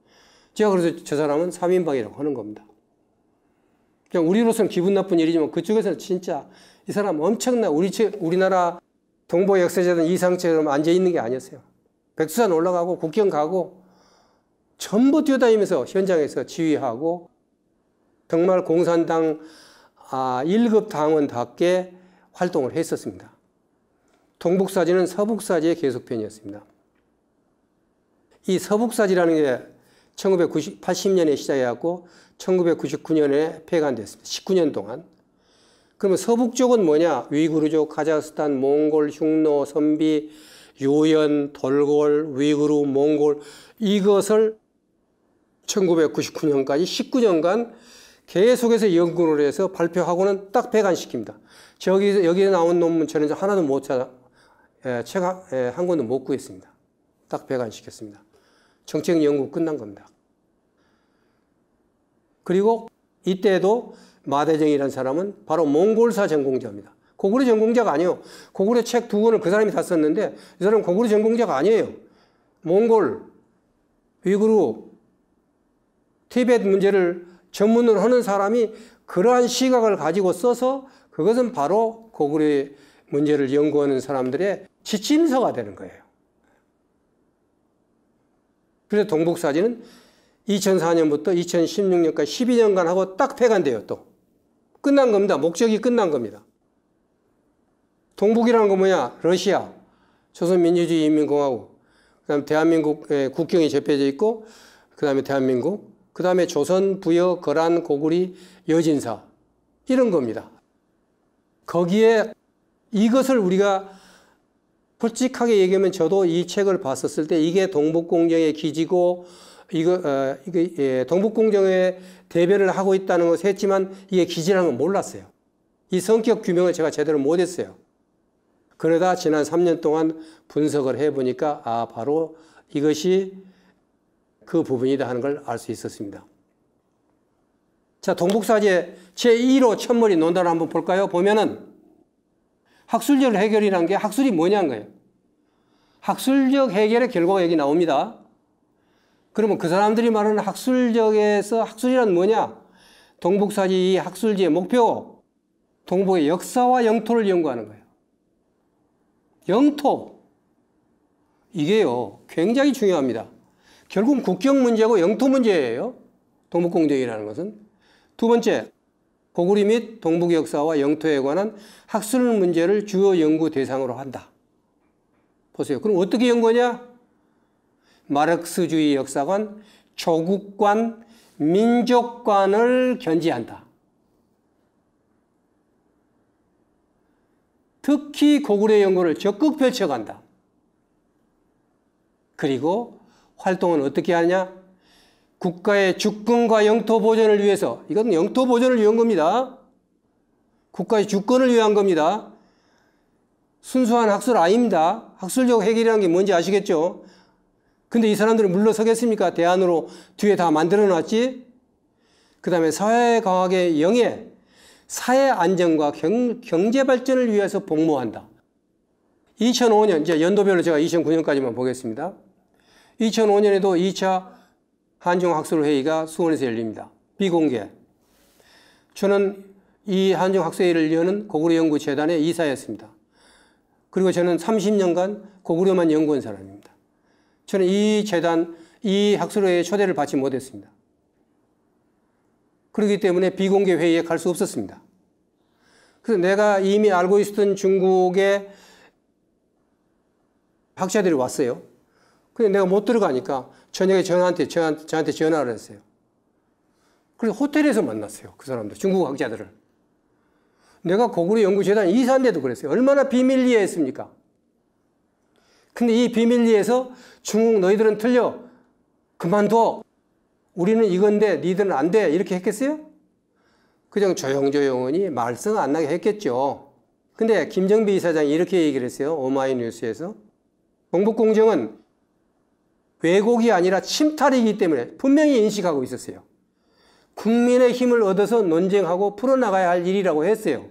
제가 그래서 저 사람은 3인방이라고 하는 겁니다. 그냥 우리로서는 기분 나쁜 일이지만 그쪽에서는 진짜 이 사람 엄청나 우리 우리나라 동보 역사재단 이상처럼 앉아 있는 게 아니었어요. 백두산 올라가고 국경 가고 전부 뛰어다니면서 현장에서 지휘하고 정말 공산당 아, 1급 당원답게 활동을 했었습니다. 동북사지는 서북사지의 계속편이었습니다. 이 서북사지라는 게 1980년에 시작해갖고 1999년에 폐간됐습니다. 19년 동안. 그러면 서북쪽은 뭐냐? 위구르족, 카자흐스탄, 몽골, 흉노, 선비, 요연, 돌골, 위구르, 몽골 이것을 1999년까지 19년간 계속해서 연구를 해서 발표하고는 딱 배관시킵니다. 저기 여기에 나온 논문처럼 하나도 못 찾아 예, 책한 예, 권은 못 구했습니다. 딱 배관시켰습니다. 정책 연구 끝난 겁니다. 그리고 이때도 마대정이라는 사람은 바로 몽골사 전공자입니다. 고구려 전공자가 아니에요. 고구려 책 두 권을 그 사람이 다 썼는데 이 사람은 고구려 전공자가 아니에요. 몽골, 위구르, 티벳 문제를 전문을 하는 사람이 그러한 시각을 가지고 써서 그것은 바로 고구려의 문제를 연구하는 사람들의 지침서가 되는 거예요. 그래서 동북사진은 2004년부터 2016년까지 12년간 하고 딱 폐간돼요 또. 끝난 겁니다. 목적이 끝난 겁니다. 동북이라는 거 뭐냐? 러시아, 조선민주주의 인민공화국, 그 다음 대한민국 예, 국경이 접해져 있고, 그 다음에 대한민국, 그 다음에 조선, 부여, 거란, 고구리, 여진사 이런 겁니다. 거기에 이것을 우리가 솔직하게 얘기하면 저도 이 책을 봤었을 때 이게 동북공정의 기지고 이거 어, 이게 예, 동북공정의 대변을 하고 있다는 것을 했지만 이게 기지라는 건 몰랐어요. 이 성격 규명을 제가 제대로 못했어요. 그러다 지난 3년 동안 분석을 해보니까 아 바로 이것이 그 부분이다 하는 걸 알 수 있었습니다. 자 동북사제 제1호 천머이 논단을 한번 볼까요? 보면은 학술적 해결이란게 학술이 뭐냐는 거예요. 학술적 해결의 결과가 여기 나옵니다. 그러면 그 사람들이 말하는 학술적에서 학술이란 뭐냐? 동북사지 학술지의 목표, 동북의 역사와 영토를 연구하는 거예요. 영토. 이게요, 굉장히 중요합니다. 결국 국경 문제고 영토 문제예요. 동북공정이라는 것은. 두 번째, 고구리 및 동북 역사와 영토에 관한 학술 문제를 주요 연구 대상으로 한다. 보세요. 그럼 어떻게 연구냐? 마르크스주의 역사관, 조국관, 민족관을 견지한다. 특히 고구려 연구를 적극 펼쳐간다. 그리고 활동은 어떻게 하냐? 국가의 주권과 영토 보전을 위해서 이것은 영토 보전을 위한 겁니다. 국가의 주권을 위한 겁니다. 순수한 학술 아닙니다. 학술적 해결이라는 게 뭔지 아시겠죠? 근데 이 사람들은 물러서겠습니까? 대안으로 뒤에 다 만들어 놨지? 그 다음에 사회과학의 영예, 사회 안정과 경, 제 발전을 위해서 복무한다. 2005년, 이제 연도별로 제가 2009년까지만 보겠습니다. 2005년에도 2차 한중학술회의가 수원에서 열립니다. 비공개. 저는 이 한중학술회의를 여는 고구려 연구재단의 이사였습니다. 그리고 저는 30년간 고구려만 연구한 사람입니다. 저는 이 재단, 이 학술회의 초대를 받지 못했습니다. 그렇기 때문에 비공개 회의에 갈 수 없었습니다. 그래서 내가 이미 알고 있었던 중국의 학자들이 왔어요. 근데 내가 못 들어가니까 저녁에 저한테, 저한테, 저한테 전화를 했어요. 그리고 호텔에서 만났어요. 그 사람들, 중국 학자들을. 내가 고구려 연구재단 이사인데도 그랬어요. 얼마나 비밀리에 했습니까? 근데 이 비밀리에서 중국 너희들은 틀려. 그만둬. 우리는 이건데 니들은 안 돼. 이렇게 했겠어요? 그냥 조용조용히 말썽 안 나게 했겠죠. 근데 김정비 이사장이 이렇게 얘기를 했어요. 오마이뉴스에서. 동북공정은 왜곡이 아니라 침탈이기 때문에 분명히 인식하고 있었어요. 국민의 힘을 얻어서 논쟁하고 풀어나가야 할 일이라고 했어요.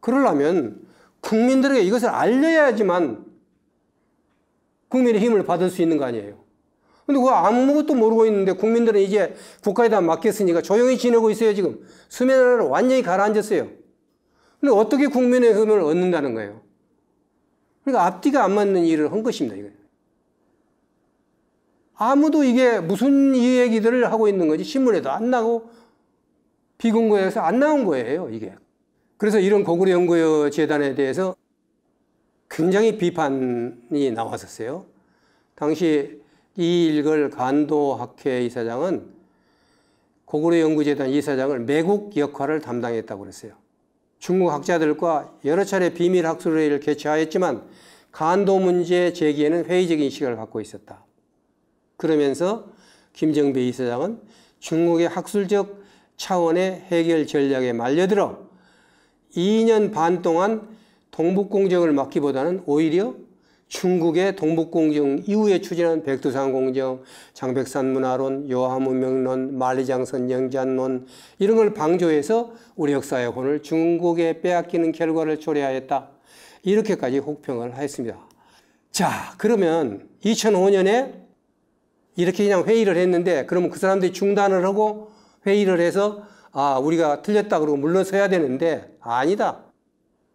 그러려면 국민들에게 이것을 알려야지만 국민의 힘을 받을 수 있는 거 아니에요. 근데 그거 아무것도 모르고 있는데 국민들은 이제 국가에다 맡겼으니까 조용히 지내고 있어요, 지금. 수면 아래로 완전히 가라앉았어요. 근데 어떻게 국민의 힘을 얻는다는 거예요? 그러니까 앞뒤가 안 맞는 일을 한 것입니다, 이거 아무도 이게 무슨 얘기들을 하고 있는 건지 신문에도 안 나고 비공개에서안 나온 거예요, 이게. 그래서 이런 고구려 연구여 재단에 대해서 굉장히 비판이 나왔었어요. 당시 이일걸 간도학회 이사장은 고구려 연구재단 이사장을 매국 역할을 담당했다고 그랬어요. 중국 학자들과 여러 차례 비밀 학술회의를 개최하였지만 간도 문제 제기에는 회의적인 시각을 갖고 있었다. 그러면서 김정배 이사장은 중국의 학술적 차원의 해결 전략에 말려들어 2년 반 동안 동북공정을 막기보다는 오히려 중국의 동북공정 이후에 추진한 백두산 공정, 장백산 문화론, 여하문명론, 만리장선 영잔론 이런 걸 방조해서 우리 역사의 혼을 중국에 빼앗기는 결과를 초래하였다. 이렇게까지 혹평을 했습니다. 자 그러면 2005년에 이렇게 그냥 회의를 했는데 그러면 그 사람들이 중단을 하고 회의를 해서 아 우리가 틀렸다 그러고 물러서야 되는데 아니다.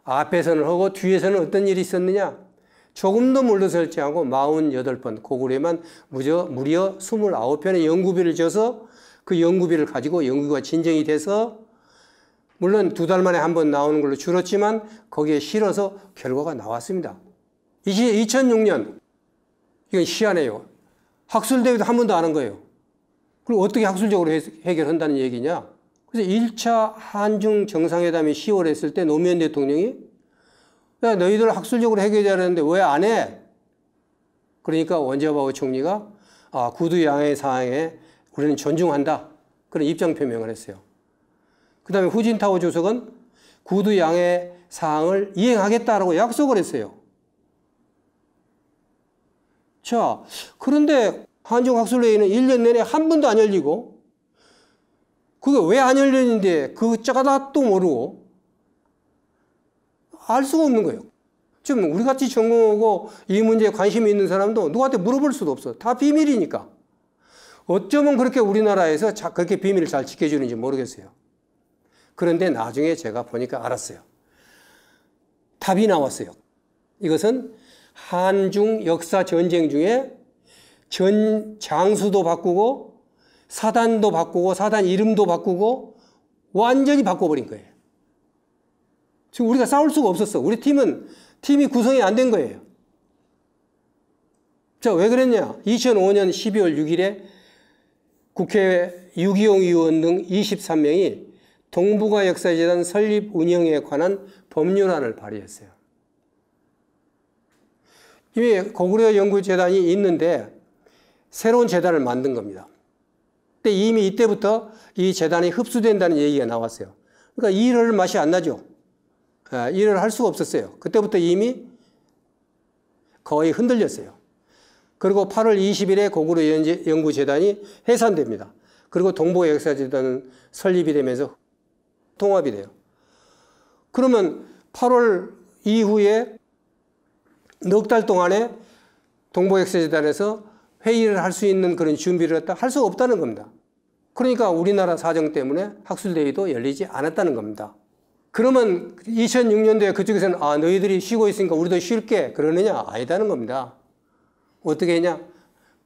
앞에서는 하고 뒤에서는 어떤 일이 있었느냐? 조금도 물러설지 않고 48번 고구려만 무려, 무려 29편의 연구비를 줘서 그 연구비를 가지고 연구가 진정이 돼서 물론 두 달 만에 한 번 나오는 걸로 줄었지만 거기에 실어서 결과가 나왔습니다. 이제 2006년 이건 희한해요. 학술대회도 한 번도 안 한 거예요. 그리고 어떻게 학술적으로 해결한다는 얘기냐? 그래서 1차 한중 정상회담이 10월 했을 때 노무현 대통령이 야, 너희들 학술적으로 해결해야는데왜 안 해? 그러니까 원자바오 총리가 아, 구두 양의 사항에 우리는 존중한다. 그런 입장 표명을 했어요. 그 다음에 후진타오 주석은 구두 양의 사항을 이행하겠다라고 약속을 했어요. 자, 그런데 한중학술회의는 1년 내내 한 번도 안 열리고, 그게 왜 안 열리는데 그 짜가닥도 모르고, 알 수가 없는 거예요. 지금 우리같이 전공하고 이 문제에 관심이 있는 사람도 누구한테 물어볼 수도 없어. 다 비밀이니까. 어쩌면 그렇게 우리나라에서 그렇게 비밀을 잘 지켜주는지 모르겠어요. 그런데 나중에 제가 보니까 알았어요. 답이 나왔어요. 이것은 한중 역사 전쟁 중에 전 장수도 바꾸고 사단도 바꾸고 사단 이름도 바꾸고 완전히 바꿔버린 거예요. 지금 우리가 싸울 수가 없었어. 우리 팀은 팀이 구성이 안 된 거예요. 자, 왜 그랬냐? 2005년 12월 6일에 국회 유기용 의원 등 23명이 동북아 역사재단 설립 운영에 관한 법률안을 발의했어요. 이미 고구려 연구재단이 있는데 새로운 재단을 만든 겁니다. 근데 이미 이때부터 이 재단이 흡수된다는 얘기가 나왔어요. 그러니까 일을 맛이 안 나죠. 아, 일을 할 수가 없었어요. 그때부터 이미 거의 흔들렸어요. 그리고 8월 20일에 고구려 연구재단이 해산됩니다. 그리고 동보 역사재단은 설립이 되면서 통합이 돼요. 그러면 8월 이후에 넉달 동안에 동부역스재단에서 회의를 할 수 있는 그런 준비를 했다? 할 수가 없다는 겁니다. 그러니까 우리나라 사정 때문에 학술대회도 열리지 않았다는 겁니다. 그러면 2006년도에 그쪽에서는 아 너희들이 쉬고 있으니까 우리도 쉴게 그러느냐? 아니다는 겁니다. 어떻게 했냐?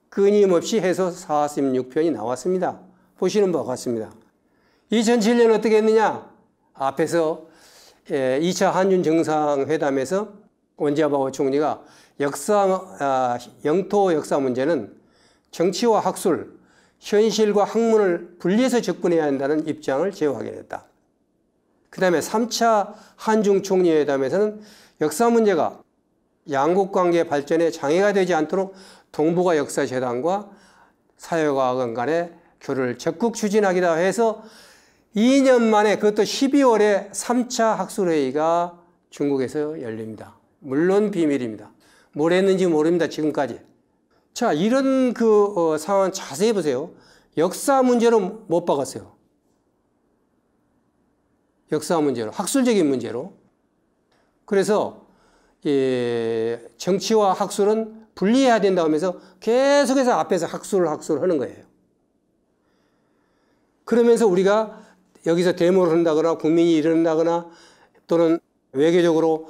끊임없이 해서 46편이 나왔습니다. 보시는 바와 같습니다. 2007년 어떻게 했느냐? 앞에서 2차 예, 한윤 정상회담에서 원자아바오 총리가 역사, 아, 영토 역사 문제는 정치와 학술, 현실과 학문을 분리해서 접근해야 한다는 입장을 제어하게 됐다. 그 다음에 3차 한중 총리회담에서는 역사 문제가 양국 관계 발전에 장애가 되지 않도록 동북아 역사재단과 사회과학원 간의 교류를 적극 추진하기다 해서 2년 만에 그것도 12월에 3차 학술회의가 중국에서 열립니다. 물론 비밀입니다. 뭘 했는지 모릅니다. 지금까지. 자, 이런 그 어, 상황 자세히 보세요. 역사 문제로 못 박았어요. 역사 문제로, 학술적인 문제로. 그래서 예, 정치와 학술은 분리해야 된다 하면서 계속해서 앞에서 학술을 학술을 하는 거예요. 그러면서 우리가 여기서 데모를 한다거나 국민이 일어난다거나 또는 외교적으로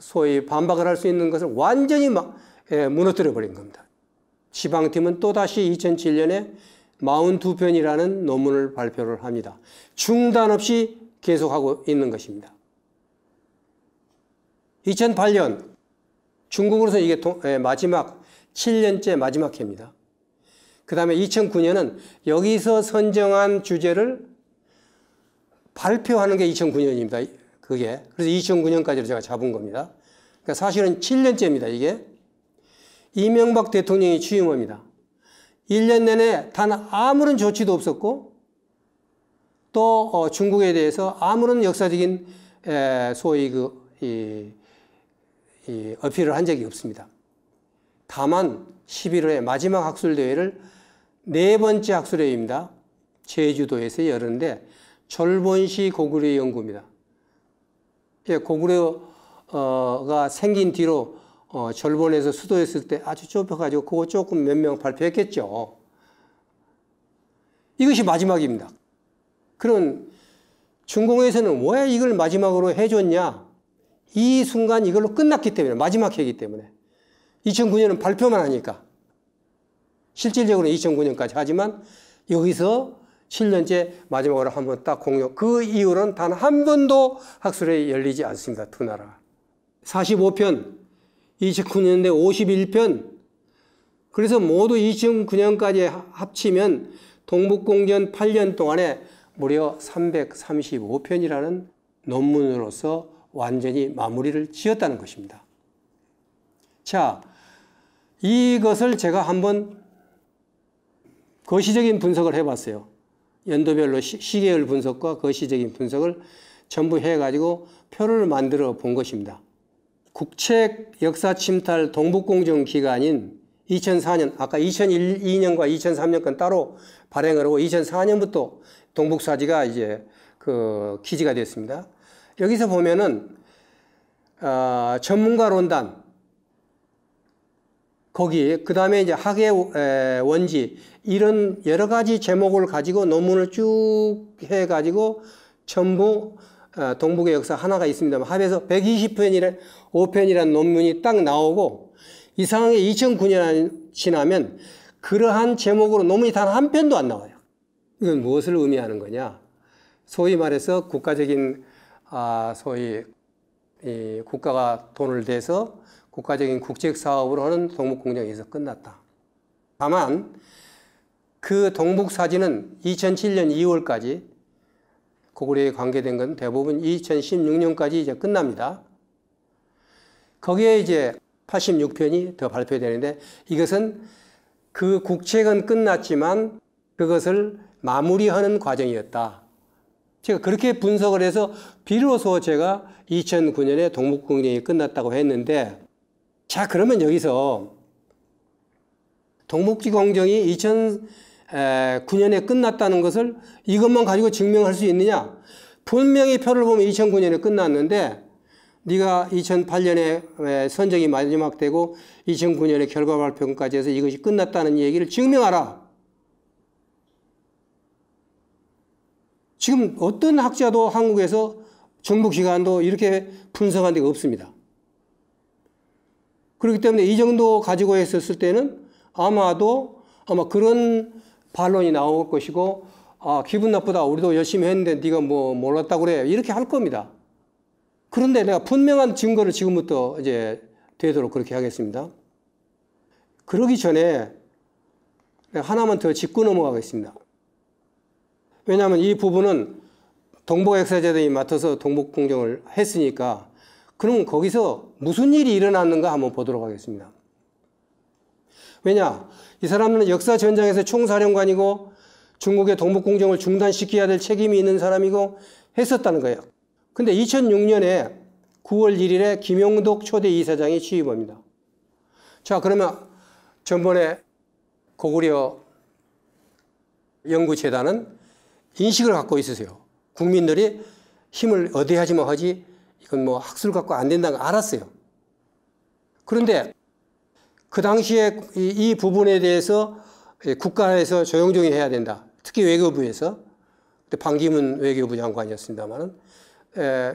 소위 반박을 할 수 있는 것을 완전히 막 예, 무너뜨려 버린 겁니다. 지방팀은 또다시 2007년에 42편이라는 논문을 발표를 합니다. 중단 없이 계속하고 있는 것입니다. 2008년 중국으로서 이게 예, 마지막 7년째 마지막 해입니다. 그 다음에 2009년은 여기서 선정한 주제를 발표하는 게 2009년입니다. 그게. 그래서 2009년까지로 제가 잡은 겁니다. 그러니까 사실은 7년째입니다, 이게. 이명박 대통령이 취임합니다. 1년 내내 단 아무런 조치도 없었고 또 어, 중국에 대해서 아무런 역사적인 에, 소위 그 이, 이 어필을 한 적이 없습니다. 다만 11월에 마지막 학술대회를 네 번째 학술회입니다. 제주도에서 열었는데 절본시 고구려 연구입니다. 예, 고구려가 생긴 뒤로 어, 절본에서 수도했을 때 아주 좁혀가지고 그거 조금 몇 명 발표했겠죠. 이것이 마지막입니다. 그런 중공에서는 왜 이걸 마지막으로 해줬냐? 이 순간 이걸로 끝났기 때문에, 마지막 해기 때문에. 2009년은 발표만 하니까. 실질적으로 2009년까지 하지만 여기서 7년째 마지막으로 한번 딱공격그 이후로는 단 한 번도 학술회 열리지 않습니다. 두 나라. 45편, 29년대 51편. 그래서 모두 2009년까지 합치면 동북공전 8년 동안에 무려 335편이라는 논문으로서 완전히 마무리를 지었다는 것입니다. 자, 이것을 제가 한번 거시적인 분석을 해봤어요. 연도별로 시계열 분석과 거시적인 그 분석을 전부 해가지고 표를 만들어 본 것입니다. 국책 역사 침탈 동북공정 기간인 2004년, 아까 2002년과 2003년간 따로 발행을 하고 2004년부터 동북사지가 이제 그 기지가 됐습니다. 여기서 보면은 어, 아, 전문가론단, 거기 그 다음에 이제 학의 원지 이런 여러 가지 제목을 가지고 논문을 쭉 해가지고 전부 어, 동북의 역사 하나가 있습니다만 합해서 120편이란 5편이란 논문이 딱 나오고 이상하게 2009년 지나면 그러한 제목으로 논문이 단 한 편도 안 나와요. 이건 무엇을 의미하는 거냐? 소위 말해서 국가적인 아 소위 국가가 돈을 대서 국가적인 국책 사업으로는 동북공정에서 끝났다. 다만 그 동북 사진은 2007년 2월까지 고구려에 관계된 건 대부분 2016년까지 이제 끝납니다. 거기에 이제 86편이 더 발표되는데 이것은 그 국책은 끝났지만 그것을 마무리하는 과정이었다. 제가 그렇게 분석을 해서 비로소 제가 2009년에 동북공정이 끝났다고 했는데 자, 그러면 여기서 동복지 공정이 2009년에 끝났다는 것을 이것만 가지고 증명할 수 있느냐? 분명히 표를 보면 2009년에 끝났는데 네가 2008년에 선정이 마지막 되고 2009년에 결과 발표까지 해서 이것이 끝났다는 얘기를 증명하라. 지금 어떤 학자도 한국에서 정북 시간도 이렇게 분석한 데가 없습니다. 그렇기 때문에 이 정도 가지고 있었을 때는 아마도 아마 그런 반론이 나올 것이고 아 기분 나쁘다 우리도 열심히 했는데 네가 뭐 몰랐다 그래 이렇게 할 겁니다. 그런데 내가 분명한 증거를 지금부터 이제 되도록 그렇게 하겠습니다. 그러기 전에 하나만 더 짚고 넘어가겠습니다. 왜냐하면 이 부분은 동북 엑사제들이 맡아서 동북 공정을 했으니까 그럼 거기서 무슨 일이 일어났는가 한번 보도록 하겠습니다. 왜냐? 이 사람은 역사 전장에서 총사령관이고 중국의 동북공정을 중단시켜야 될 책임이 있는 사람이고 했었다는 거예요. 근데 2006년에 9월 1일에 김용덕 초대 이사장이 취임합니다. 자, 그러면 전번에 고구려 연구재단은 인식을 갖고 있으세요. 국민들이 힘을 어디하지만 하지 뭐 이건 뭐 학술 갖고 안 된다는 걸 알았어요. 그런데 그 당시에 이, 이 부분에 대해서 국가에서 조용조용히 해야 된다. 특히 외교부에서 그때 반기문 외교부 장관이었습니다만은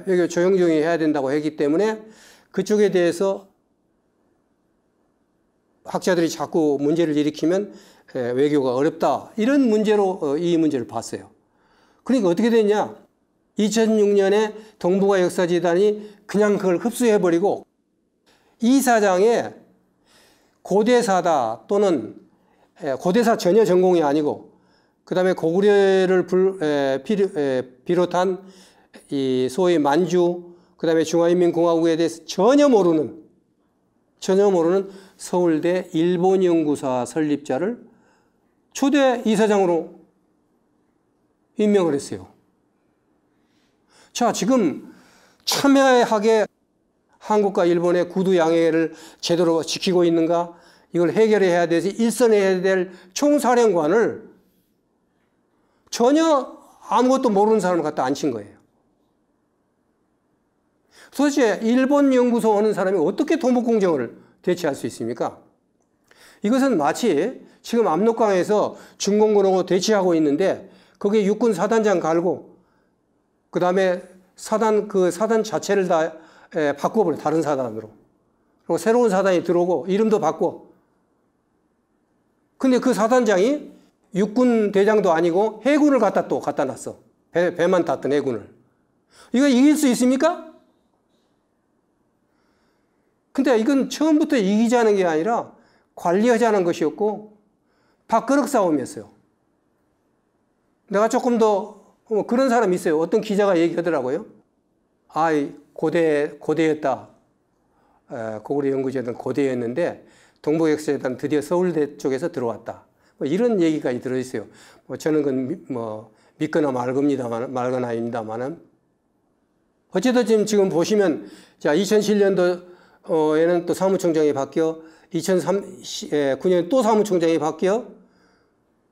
외교 조용조용히 해야 된다고 했기 때문에 그쪽에 대해서 학자들이 자꾸 문제를 일으키면 외교가 어렵다 이런 문제로 어, 이 문제를 봤어요. 그러니까 어떻게 됐냐? 2006년에 동북아 역사재단이 그냥 그걸 흡수해버리고 이 사장의 고대사다 또는 예, 고대사 전혀 전공이 아니고 그 다음에 고구려를 불, 에, 피, 에, 비롯한 이 소위 만주 그 다음에 중화인민공화국에 대해서 전혀 모르는 전혀 모르는 서울대 일본연구사 설립자를 초대 이사장으로 임명을 했어요. 자, 지금 참여하게 한국과 일본의 구두 양해를 제대로 지키고 있는가? 이걸 해결해야 되지 일선해야 될 총사령관을 전혀 아무것도 모르는 사람을 갖다 앉힌 거예요. 도대체 일본 연구소 오는 사람이 어떻게 도목공정을 대체할 수 있습니까? 이것은 마치 지금 압록강에서 중공군하고 대치하고 있는데 거기에 육군 사단장 갈고 그 다음에 사단, 그 사단 자체를 다 예, 바꿔버려. 다른 사단으로. 그리고 새로운 사단이 들어오고 이름도 바꿔. 근데 그 사단장이 육군 대장도 아니고 해군을 갖다 또 갖다 놨어. 배, 배만 탔던 해군을. 이거 이길 수 있습니까? 근데 이건 처음부터 이기자는 게 아니라 관리하자는 것이었고 밥그릇 싸움이었어요. 내가 조금 더뭐 그런 사람 있어요. 어떤 기자가 얘기하더라고요. 아, 이 고대, 고대였다. 에, 고구려 연구재단 고대였는데 동북역사재단 드디어 서울대 쪽에서 들어왔다. 뭐 이런 얘기까지 들어있어요. 뭐 저는 그건 뭐 믿거나 말겁니다만, 말거나입니다만은. 어쨌든 지금, 지금 보시면 자, 2007년도에는 어, 또 사무총장이 바뀌어 2009년에 또 사무총장이 바뀌어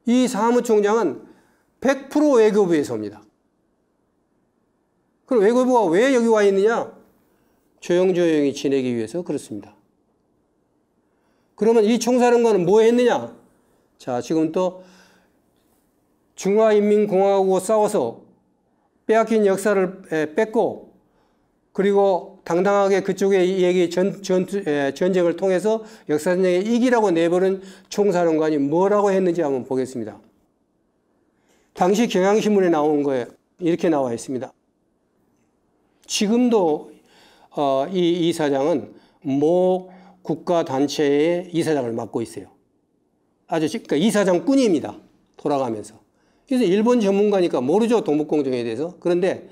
이 사무총장은 100% 외교부에서입니다. 그럼 외교부가 왜 여기 와 있느냐? 조용조용히 지내기 위해서 그렇습니다. 그러면 이 총사령관은 뭐 했느냐? 자, 지금 또 중화인민공화국과 싸워서 빼앗긴 역사를 뺏고 그리고 당당하게 그쪽의 얘기 전, 전, 전쟁을 통해서 역사전쟁에 이기라고 내버린 총사령관이 뭐라고 했는지 한번 보겠습니다. 당시 경향신문에 나온 거예요. 이렇게 나와 있습니다. 지금도 어, 이 이사장은 모 국가단체의 이사장을 맡고 있어요. 아주 그러니까 이사장꾼입니다. 돌아가면서. 그래서 일본 전문가니까 모르죠. 동북공정에 대해서. 그런데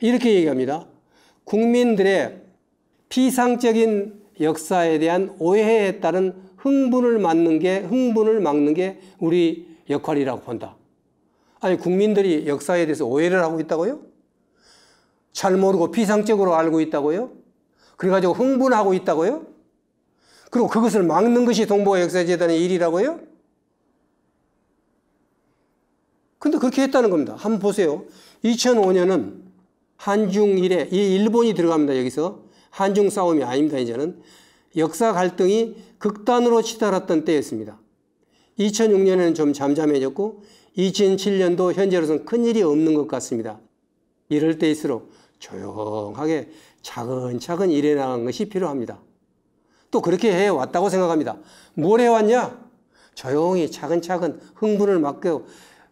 이렇게 얘기합니다. 국민들의 피상적인 역사에 대한 오해에 따른 흥분을 막는 게 흥분을 막는 게 우리 역할이라고 본다. 아니 국민들이 역사에 대해서 오해를 하고 있다고요? 잘 모르고 비상적으로 알고 있다고요? 그래가지고 흥분하고 있다고요? 그리고 그것을 막는 것이 동북아 역사재단의 일이라고요? 근데 그렇게 했다는 겁니다. 한번 보세요. 2005년은 한중일에 이 일본이 들어갑니다. 여기서 한중 싸움이 아닙니다. 이제는 역사 갈등이 극단으로 치달았던 때였습니다. 2006년에는 좀 잠잠해졌고 2007년도 현재로서는 큰일이 없는 것 같습니다. 이럴 때일수록 조용하게 차근차근 일해 나는 것이 필요합니다. 또 그렇게 해왔다고 생각합니다. 뭘 해왔냐? 조용히 차근차근 흥분을 막고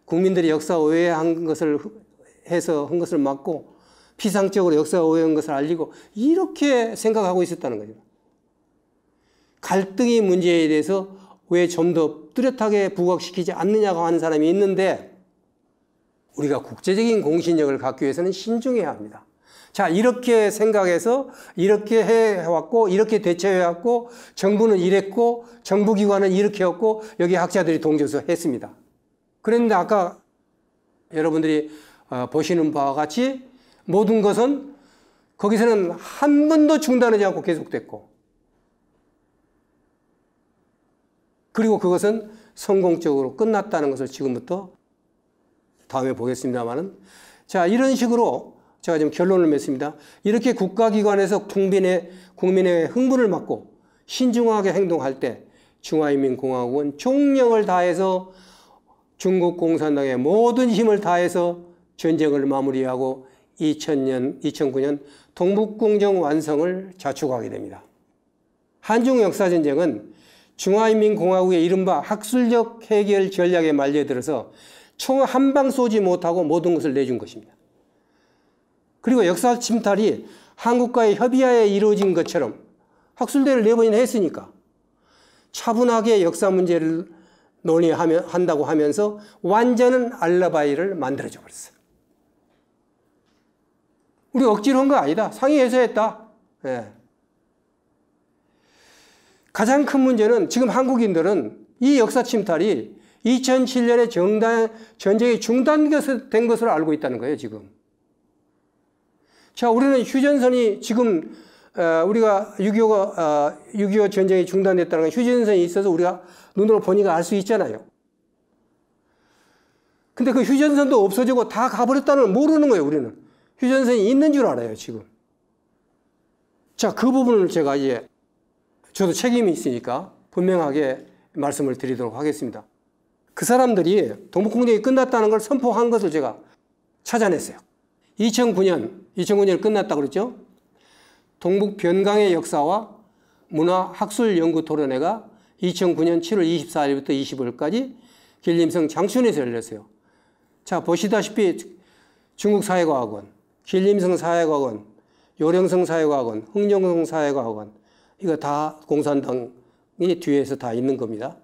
국민들이 역사 오해한 것을 해서 한 것을 막고 피상적으로 역사 오해한 것을 알리고 이렇게 생각하고 있었다는 거죠. 갈등이 문제에 대해서 왜좀더 뚜렷하게 부각시키지 않느냐고 하는 사람이 있는데 우리가 국제적인 공신력을 갖기 위해서는 신중해야 합니다. 자, 이렇게 생각해서 이렇게 해왔고, 이렇게 대처해왔고, 정부는 이랬고, 정부기관은 이렇게 했고, 여기 학자들이 동조서 해 했습니다. 그런데 아까 여러분들이 어, 보시는 바와 같이 모든 것은 거기서는 한 번도 중단하지 않고 계속됐고, 그리고 그것은 성공적으로 끝났다는 것을 지금부터 다음에 보겠습니다만은 자 이런 식으로 제가 지금 결론을 맺습니다. 이렇게 국가기관에서 국민의 국민의 흥분을 막고 신중하게 행동할 때 중화인민공화국은 총력을 다해서 중국 공산당의 모든 힘을 다해서 전쟁을 마무리하고 2000년 2009년 동북공정 완성을 자축하게 됩니다. 한중 역사 전쟁은 중화인민공화국의 이른바 학술적 해결 전략에 말려들어서 총 한 방 쏘지 못하고 모든 것을 내준 것입니다. 그리고 역사 침탈이 한국과의 협의하에 이루어진 것처럼 학술대를 네 번이나 했으니까 차분하게 역사 문제를 논의한다고 하면서 완전한 알라바이를 만들어줘 버렸어요. 우리 억지로 한 거 아니다. 상의해서 했다. 예. 가장 큰 문제는 지금 한국인들은 이 역사 침탈이 2007년에 정단, 전쟁이 중단된 것으로 알고 있다는 거예요, 지금. 자, 우리는 휴전선이 지금, 어, 우리가 6.25가, 어, 6.25 전쟁이 중단됐다는 건 휴전선이 있어서 우리가 눈으로 보니까 알 수 있잖아요. 근데 그 휴전선도 없어지고 다 가버렸다는 걸 모르는 거예요, 우리는. 휴전선이 있는 줄 알아요, 지금. 자, 그 부분을 제가 이제 저도 책임이 있으니까 분명하게 말씀을 드리도록 하겠습니다. 그 사람들이 동북공정이 끝났다는 걸 선포한 것을 제가 찾아냈어요. 2009년, 2009년 끝났다고 그랬죠? 동북 변강의 역사와 문화학술연구토론회가 2009년 7월 24일부터 25일까지 길림성 장춘에서 열렸어요. 자, 보시다시피 중국사회과학원, 길림성 사회과학원, 요령성 사회과학원, 흥룡성 사회과학원, 이거 다 공산당이 뒤에서 다 있는 겁니다.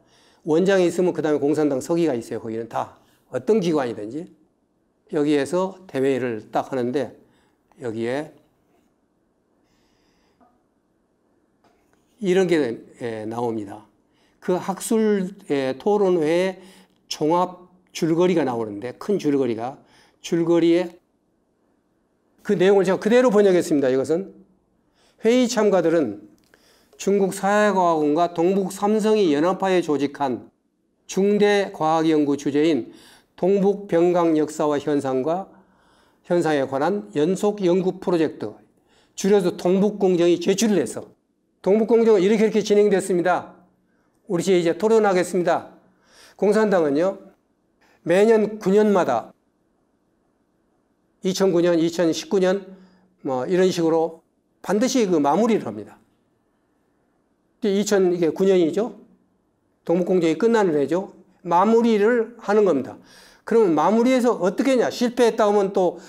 원장이 있으면 그 다음에 공산당 서기가 있어요. 거기는 다. 어떤 기관이든지. 여기에서 대회를 딱 하는데 여기에 이런 게 예, 나옵니다. 그 학술 예, 토론회 종합 줄거리가 나오는데 큰 줄거리가 줄거리에 그 내용을 제가 그대로 번역했습니다. 이것은 회의 참가들은 중국 사회과학원과 동북 삼성이 연합하여 조직한 중대 과학연구 주제인 동북 병강 역사와 현상과 현상에 관한 연속 연구 프로젝트 줄여서 동북공정이 제출을 해서 동북공정은 이렇게 이렇게 진행됐습니다. 우리 이제 토론하겠습니다. 공산당은요 매년 9년마다 2009년, 2019년 뭐 이런 식으로 반드시 그 마무리를 합니다. 2009년이죠. 동북공정이 끝나는 해죠. 마무리를 하는 겁니다. 그러면 마무리해서 어떻게 했냐. 실패했다 하면 또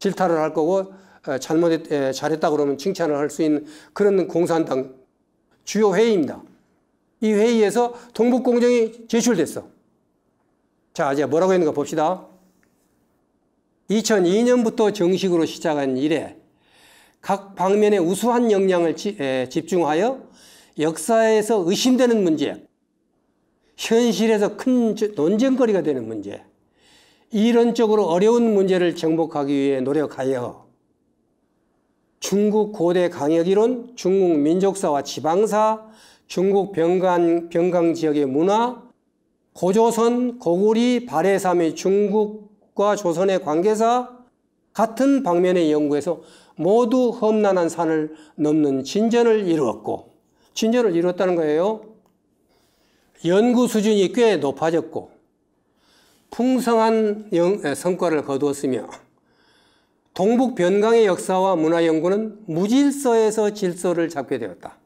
질타를 할 거고 어, 잘못했, 잘했다 그러면 칭찬을 할 수 있는 그런 공산당 주요 회의입니다. 이 회의에서 동북공정이 제출됐어. 자, 이제 뭐라고 했는가 봅시다. 2002년부터 정식으로 시작한 이래 각 방면의 우수한 역량을 지, 에, 집중하여 역사에서 의심되는 문제, 현실에서 큰 논쟁거리가 되는 문제, 이런쪽으로 어려운 문제를 정복하기 위해 노력하여 중국 고대 강역이론, 중국 민족사와 지방사, 중국 병간, 병강 지역의 문화, 고조선, 고구리, 발해삼의 중국과 조선의 관계사 같은 방면의 연구에서 모두 험난한 산을 넘는 진전을 이루었고 진전을 이뤘다는 거예요. 연구 수준이 꽤 높아졌고 풍성한 성과를 거두었으며 동북 변강의 역사와 문화 연구는 무질서에서 질서를 잡게 되었다.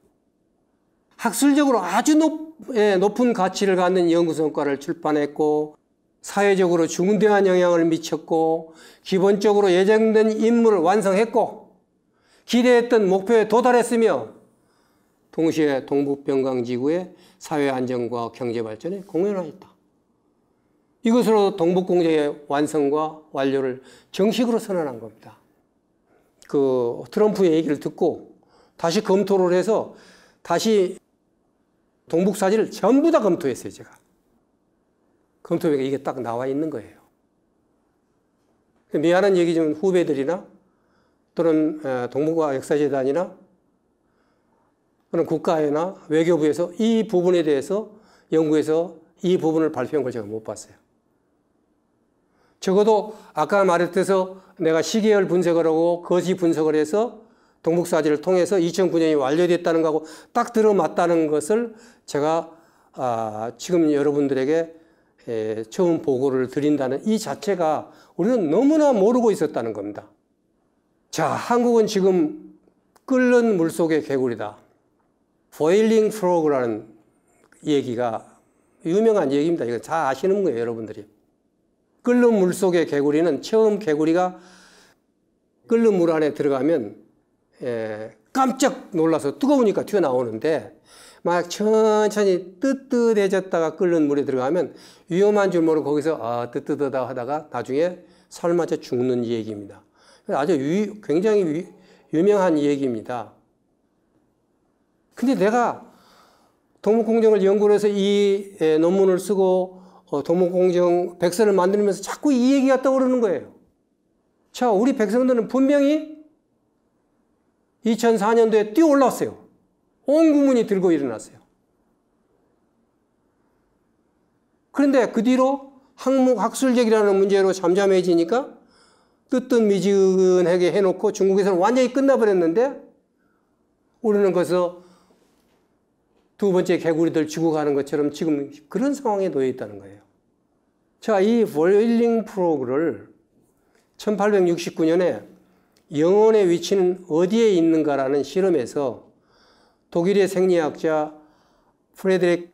학술적으로 아주 높, 예, 높은 가치를 갖는 연구 성과를 출판했고 사회적으로 중대한 영향을 미쳤고 기본적으로 예정된 임무를 완성했고 기대했던 목표에 도달했으며 동시에 동북병강지구의 사회 안정과 경제 발전에 공헌하였다. 이것으로 동북공제의 완성과 완료를 정식으로 선언한 겁니다. 그 트럼프의 얘기를 듣고 다시 검토를 해서 다시 동북사지를 전부 다 검토했어요, 제가. 검토해보니까 이게 딱 나와 있는 거예요. 미안한 얘기지만 후배들이나 또는 어, 동북아 역사재단이나 그런 국가나 회 외교부에서 이 부분에 대해서 연구해서 이 부분을 발표한 걸 제가 못 봤어요. 적어도 아까 말했듯이 내가 시계열 분석을 하고 거시 분석을 해서 동북사지를 통해서 2009년이 완료됐다는 거하고 딱 들어맞다는 것을 제가 아, 지금 여러분들에게 에, 처음 보고를 드린다는 이 자체가 우리는 너무나 모르고 있었다는 겁니다. 자, 한국은 지금 끓는 물속의 개구리다. 보일링 프로그라는 얘기가 유명한 얘기입니다. 이거 다 아시는 거예요, 여러분들이. 끓는 물 속의 개구리는 처음 개구리가 끓는 물 안에 들어가면 예, 깜짝 놀라서 뜨거우니까 튀어나오는데 막 천천히 뜨뜻해졌다가 끓는 물에 들어가면 위험한 줄 모르고 거기서 아 뜨뜻하다 하다가 나중에 설맞아 죽는 얘기입니다. 아주 유, 굉장히 유, 유명한 얘기입니다. 근데 내가 동물공정을 연구를 해서 이 논문을 쓰고 어, 동물공정 백서를 만들면서 자꾸 이 얘기가 떠오르는 거예요. 자, 우리 백성들은 분명히 2004년도에 뛰어 올랐어요. 온 국민이 들고 일어났어요. 그런데 그 뒤로 항목 학술적이라는 문제로 잠잠해지니까 뜨뜻미지근하게 해놓고 중국에서는 완전히 끝나버렸는데 우리는 거기서 두 번째 개구리들 쥐고 가는 것처럼 지금 그런 상황에 놓여 있다는 거예요. 자, 이 월링 프로그를 1869년에 영혼의 위치는 어디에 있는가라는 실험에서 독일의 생리학자 프레드릭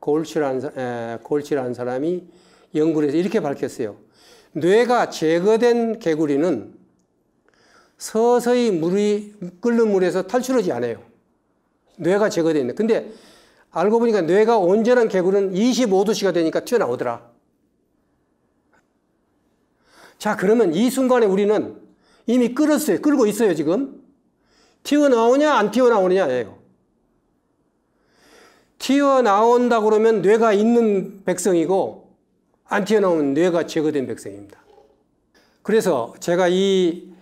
골치라는 사람이 연구를 해서 이렇게 밝혔어요. 뇌가 제거된 개구리는 서서히 물이 끓는 물에서 탈출하지 않아요. 뇌가 제거되어 있네. 근데 알고 보니까 뇌가 온전한 개구리는 25도씨가 되니까 튀어나오더라. 자, 그러면 이 순간에 우리는 이미 끌었어요. 끌고 있어요, 지금. 튀어나오냐, 안 튀어나오느냐예요. 튀어나온다 그러면 뇌가 있는 백성이고, 안 튀어나오면 뇌가 제거된 백성입니다. 그래서 제가 이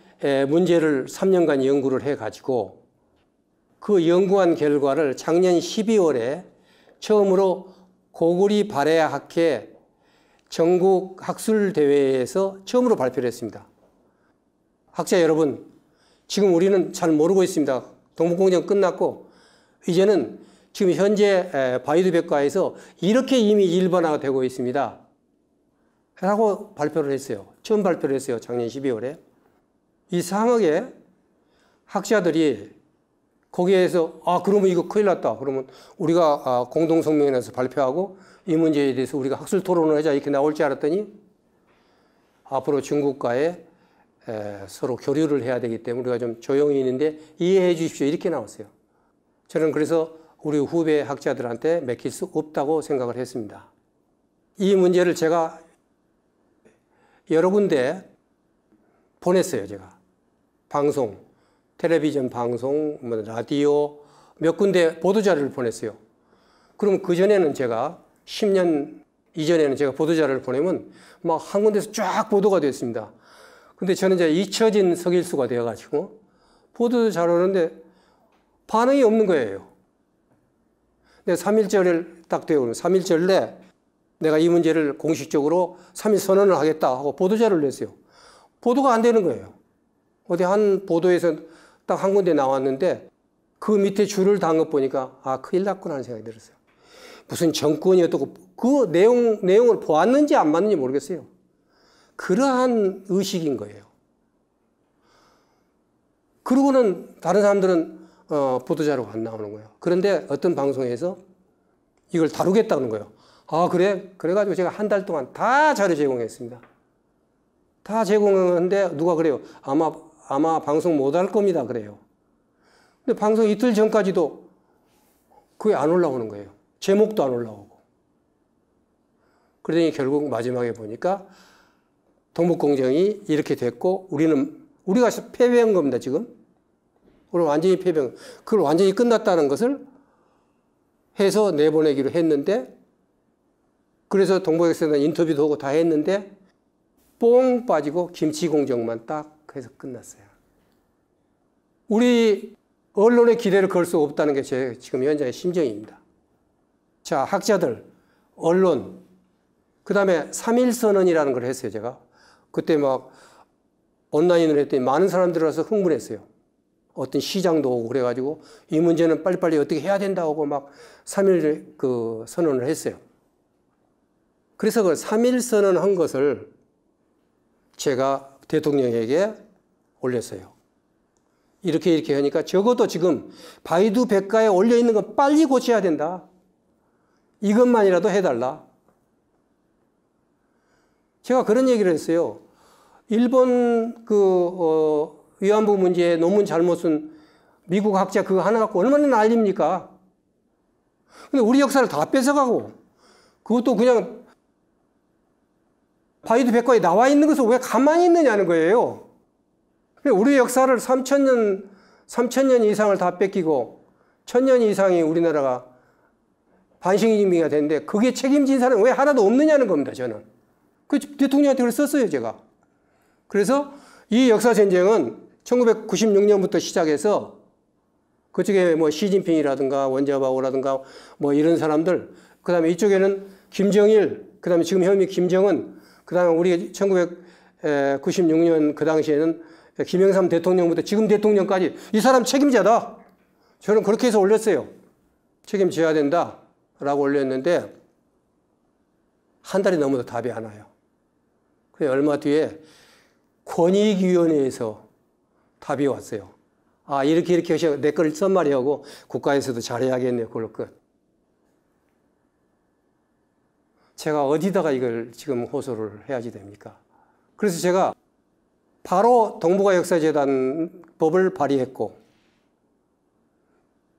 문제를 3년간 연구를 해가지고, 그 연구한 결과를 작년 12월에 처음으로 고구리 발해야 학회 전국 학술대회에서 처음으로 발표를 했습니다. 학자 여러분, 지금 우리는 잘 모르고 있습니다. 동북공정 끝났고, 이제는 지금 현재 바이두백과에서 이렇게 이미 일반화가 되고 있습니다. 라고 발표를 했어요. 처음 발표를 했어요. 작년 12월에. 이 상학에 학자들이 거기에서 아 그러면 이거 큰일 났다. 그러면 우리가 아, 공동성명에 대해서 발표하고 이 문제에 대해서 우리가 학술 토론을 하자 이렇게 나올 줄 알았더니 앞으로 중국과의 서로 교류를 해야 되기 때문에 우리가 좀 조용히 있는데 이해해 주십시오 이렇게 나왔어요. 저는 그래서 우리 후배 학자들한테 맡길 수 없다고 생각을 했습니다. 이 문제를 제가 여러 군데 보냈어요, 제가. 방송, 텔레비전 방송, 뭐 라디오 몇 군데 보도자료를 보냈어요. 그럼 그전에는 제가 10년 이전에는 제가 보도자료를 보내면 막 한 군데서 쫙 보도가 됐습니다 근데 저는 이제 잊혀진 석일수가 되어가지고 보도자료는데 반응이 없는 거예요. 3.1절을 딱 되어 오면 3.1절 내 내가 이 문제를 공식적으로 3일 선언을 하겠다 하고 보도자료를 냈어요. 보도가 안 되는 거예요. 어디 한 보도에서 딱한 군데 나왔는데 그 밑에 줄을 단것 보니까 아 큰일 났구나 하는 생각이 들었어요. 무슨 정권이 어떻고 그 내용 내용을 보았는지 안 봤는지 모르겠어요. 그러한 의식인 거예요. 그러고는 다른 사람들은 어, 보도자료가 안 나오는 거예요. 그런데 어떤 방송에서 이걸 다루겠다는 거예요. 아 그래? 그래가지고 제가 한 달 동안 다 자료 제공했습니다. 다 제공하는데 누가 그래요? 아마 아마 방송 못 할 겁니다. 그래요. 근데 방송 이틀 전까지도 그게 안 올라오는 거예요. 제목도 안 올라오고. 그러더니 결국 마지막에 보니까 동북공정이 이렇게 됐고 우리는 우리가 패배한 겁니다. 지금. 우리 완전히 패배. 그걸 완전히 끝났다는 것을 해서 내보내기로 했는데 그래서 동북엑스는 인터뷰도 하고 다 했는데 뽕 빠지고 김치 공정만 딱 해서 끝났어요. 우리 언론의 기대를 걸 수 없다는 게 제 지금 현장의 심정입니다. 자, 학자들, 언론, 그 다음에 3.1선언이라는 걸 했어요, 제가. 그때 막 온라인을 했더니 많은 사람들 와서 흥분했어요. 어떤 시장도 오고 그래가지고 이 문제는 빨리빨리 어떻게 해야 된다고 막3 1그 선언을 했어요. 그래서 그3 1 선언한 것을 제가 대통령에게 올렸어요. 이렇게 이렇게 하니까 적어도 지금 바이두 백과에 올려 있는 건 빨리 고쳐야 된다. 이것만이라도 해달라. 제가 그런 얘기를 했어요. 일본 그 어, 위안부 문제 논문 잘못 은 미국 학자 그거 하나 갖고 얼마나 난립니까? 근데 우리 역사를 다 뺏어가고 그것도 그냥 바이두 백과에 나와 있는 것을 왜 가만히 있느냐는 거예요. 우리 역사를 3 0년 3천년 이상을 다 뺏기고 1 0 0 0년 이상이 우리나라가 반신인민이가 됐는데 그게 책임진 사람이 왜 하나도 없느냐는 겁니다. 저는. 그 대통령한테 그걸 썼어요. 제가. 그래서 이 역사 전쟁은 1996년부터 시작해서 그쪽에 뭐 시진핑이라든가 원자바오라든가 뭐 이런 사람들 그 다음에 이쪽에는 김정일 그 다음에 지금 현미 김정은 그 다음에 우리 1996년 그 당시에는 김영삼 대통령부터 지금 대통령까지 이 사람 책임자다. 저는 그렇게 해서 올렸어요. 책임져야 된다. 라고 올렸는데 한 달이 넘어도 답이 안 와요. 그래 얼마 뒤에 권익위원회에서 답이 왔어요. 아 이렇게 이렇게 하셔 내 거를 썸말이 하고 국가에서도 잘해야겠네요. 그걸로 끝. 제가 어디다가 이걸 지금 호소를 해야지 됩니까? 그래서 제가 바로 동북아 역사재단 법을 발의했고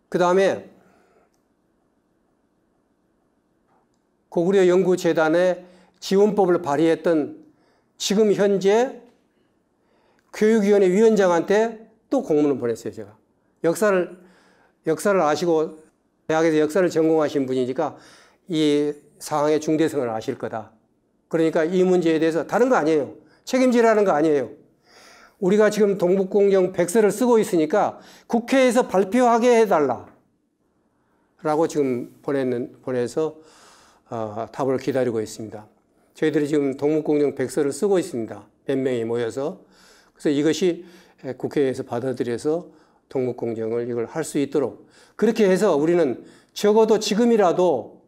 그 다음에 고구려 연구재단의 지원법을 발의했던 지금 현재 교육위원회 위원장한테 또 공문을 보냈어요 제가 역사를 역사를 아시고 대학에서 역사를 전공하신 분이니까 이 상황의 중대성을 아실 거다 그러니까 이 문제에 대해서 다른 거 아니에요 책임지라는 거 아니에요 우리가 지금 동북공정 백서를 쓰고 있으니까 국회에서 발표하게 해달라. 라고 지금 보내는, 보내서 어, 답을 기다리고 있습니다. 저희들이 지금 동북공정 백서를 쓰고 있습니다. 몇 명이 모여서. 그래서 이것이 국회에서 받아들여서 동북공정을 이걸 할 수 있도록 그렇게 해서 우리는 적어도 지금이라도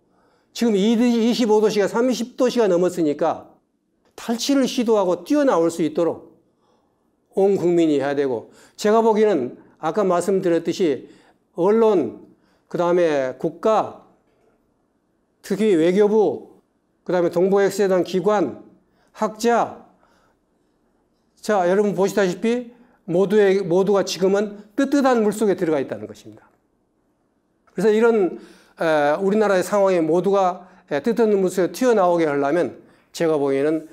지금 25도씨가 30도씨가 넘었으니까 탈취를 시도하고 뛰어나올 수 있도록 온 국민이 해야 되고 제가 보기에는 아까 말씀드렸듯이 언론, 그 다음에 국가, 특히 외교부, 그 다음에 동부엑스재단 기관, 학자, 자 여러분 보시다시피 모두의, 모두가 지금은 뜨뜻한 물속에 들어가 있다는 것입니다. 그래서 이런 에, 우리나라의 상황에 모두가 에, 뜨뜻한 물속에 튀어나오게 하려면 제가 보기에는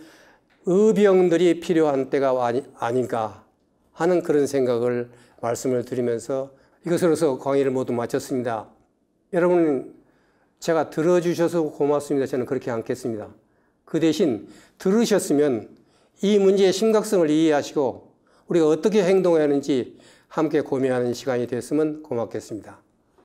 의병들이 필요한 때가 아닌가 하는 그런 생각을 말씀을 드리면서 이것으로서 강의를 모두 마쳤습니다. 여러분 제가 들어주셔서 고맙습니다. 저는 그렇게 않겠습니다. 그 대신 들으셨으면 이 문제의 심각성을 이해하시고 우리가 어떻게 행동해야 하는지 함께 고민하는 시간이 됐으면 고맙겠습니다.